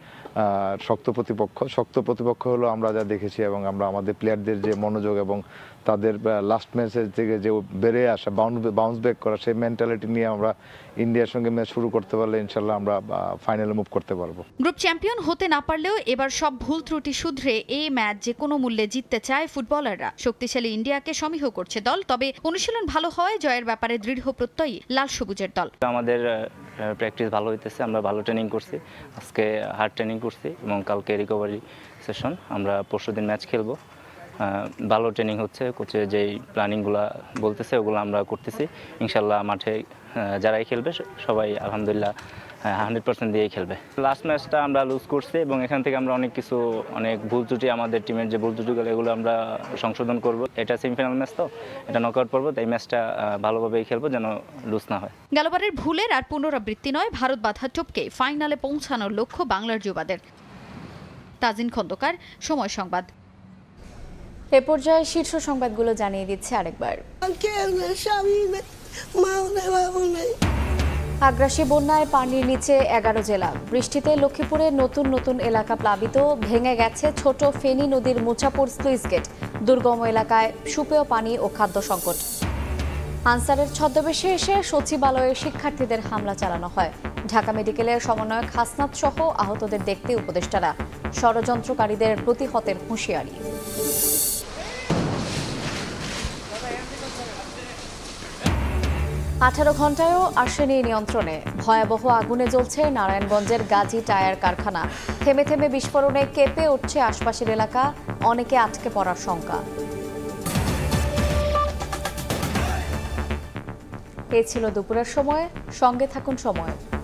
শক্ত প্রতিপক্ষ শক্ত প্রতিপক্ষ হলো আমরা যা দেখেছি এবং আমরা আমাদের প্লেয়ারদের যে মনোযোগ এবং তাদের লাস্ট ম্যাচের থেকে যে বেড়ে আসা বাউন্স ব্যাক করা সেই মেন্টালিটি নিয়ে আমরা ইন্ডিয়ার সঙ্গে ম্যাচ শুরু করতে পারলে ইনশাল্লাহ আমরা ফাইনালে মুভ করতে পারবো গ্রুপ চ্যাম্পিয়ন হতে না পারলেও এবার সব ভুল ত্রুটি শুধরে এই ম্যাচ যে কোনো মূল্যে জিততে চায় ফুটবলাররা শক্তিশালী ইন্ডিয়াকে সমীহ করছে দল তবে অনুশীলন ভালো হয় জয়ের ব্যাপারে দৃঢ় প্রত্যয়ী লাল সবুজের দল আমাদের প্র্যাকটিস ভালো হইতেছে আমরা ভালো ট্রেনিং করছি আজকে হার্ড ট্রেনিং করছি এবং কালকে রিকভারি সেশন আমরা পরশু দিন ম্যাচ খেলবো ভালো ট্রেনিং হচ্ছে কোচে যেই প্ল্যানিংগুলো বলতেছে ওগুলো আমরা করতেছি ইনশাল্লাহ মাঠে যারাই খেলবে সবাই আলহামদুলিল্লাহ হান্ড্রেড পার্সেন্ট দিয়েই খেলবে লাস্ট ম্যাচটা আমরা লুজ করছি এবং এখান থেকে আমরা অনেক কিছু অনেক ভুল ত্রুটি আমাদের টিমের যে ভুল ত্রুটিগুলো এগুলো আমরা সংশোধন করব এটা সেমিফাইনাল ম্যাচ তো এটা নক আউট পর্ব এই ম্যাচটা ভালোভাবেই খেলবো যেন লুজ না হয় গেলবারের ভুলের আর পুনরাবৃত্তি নয় ভারত বাধা টপকে ফাইনালে পৌঁছানোর লক্ষ্য বাংলার যুবাদের তাজিন খন্দকার সময় সংবাদ এ পর্যায়ে শীর্ষ সংবাদগুলো জানিয়ে দিচ্ছে আরেকবার আগ্রাসী বন্যায় পানির নিচে এগারো জেলা বৃষ্টিতে লক্ষ্মীপুরে নতুন নতুন এলাকা প্লাবিত ভেঙে গেছে ছোট ফেনী নদীর মুছাপুর স্লুইস গেট দুর্গম এলাকায় সুপেয় পানি ও খাদ্য সংকট আনসারের ছদ্মবেশে এসে সচিবালয়ে শিক্ষার্থীদের হামলা চালানো হয় ঢাকা মেডিকেলের সমন্বয়ক হাসনাত সহ আহতদের দেখতে উপদেষ্টারা ষড়যন্ত্রকারীদের প্রতিহতের হুঁশিয়ারি আঠারো ঘন্টায়ও আসেনি নিয়ন্ত্রণে ভয়াবহ আগুনে জ্বলছে নারায়ণগঞ্জের গাজী টায়ার কারখানা থেমে থেমে বিস্ফোরণে কেঁপে উঠছে আশপাশের এলাকা অনেকে আটকে পড়ার শঙ্কা এ ছিল দুপুরের সময় সঙ্গে থাকুন সময়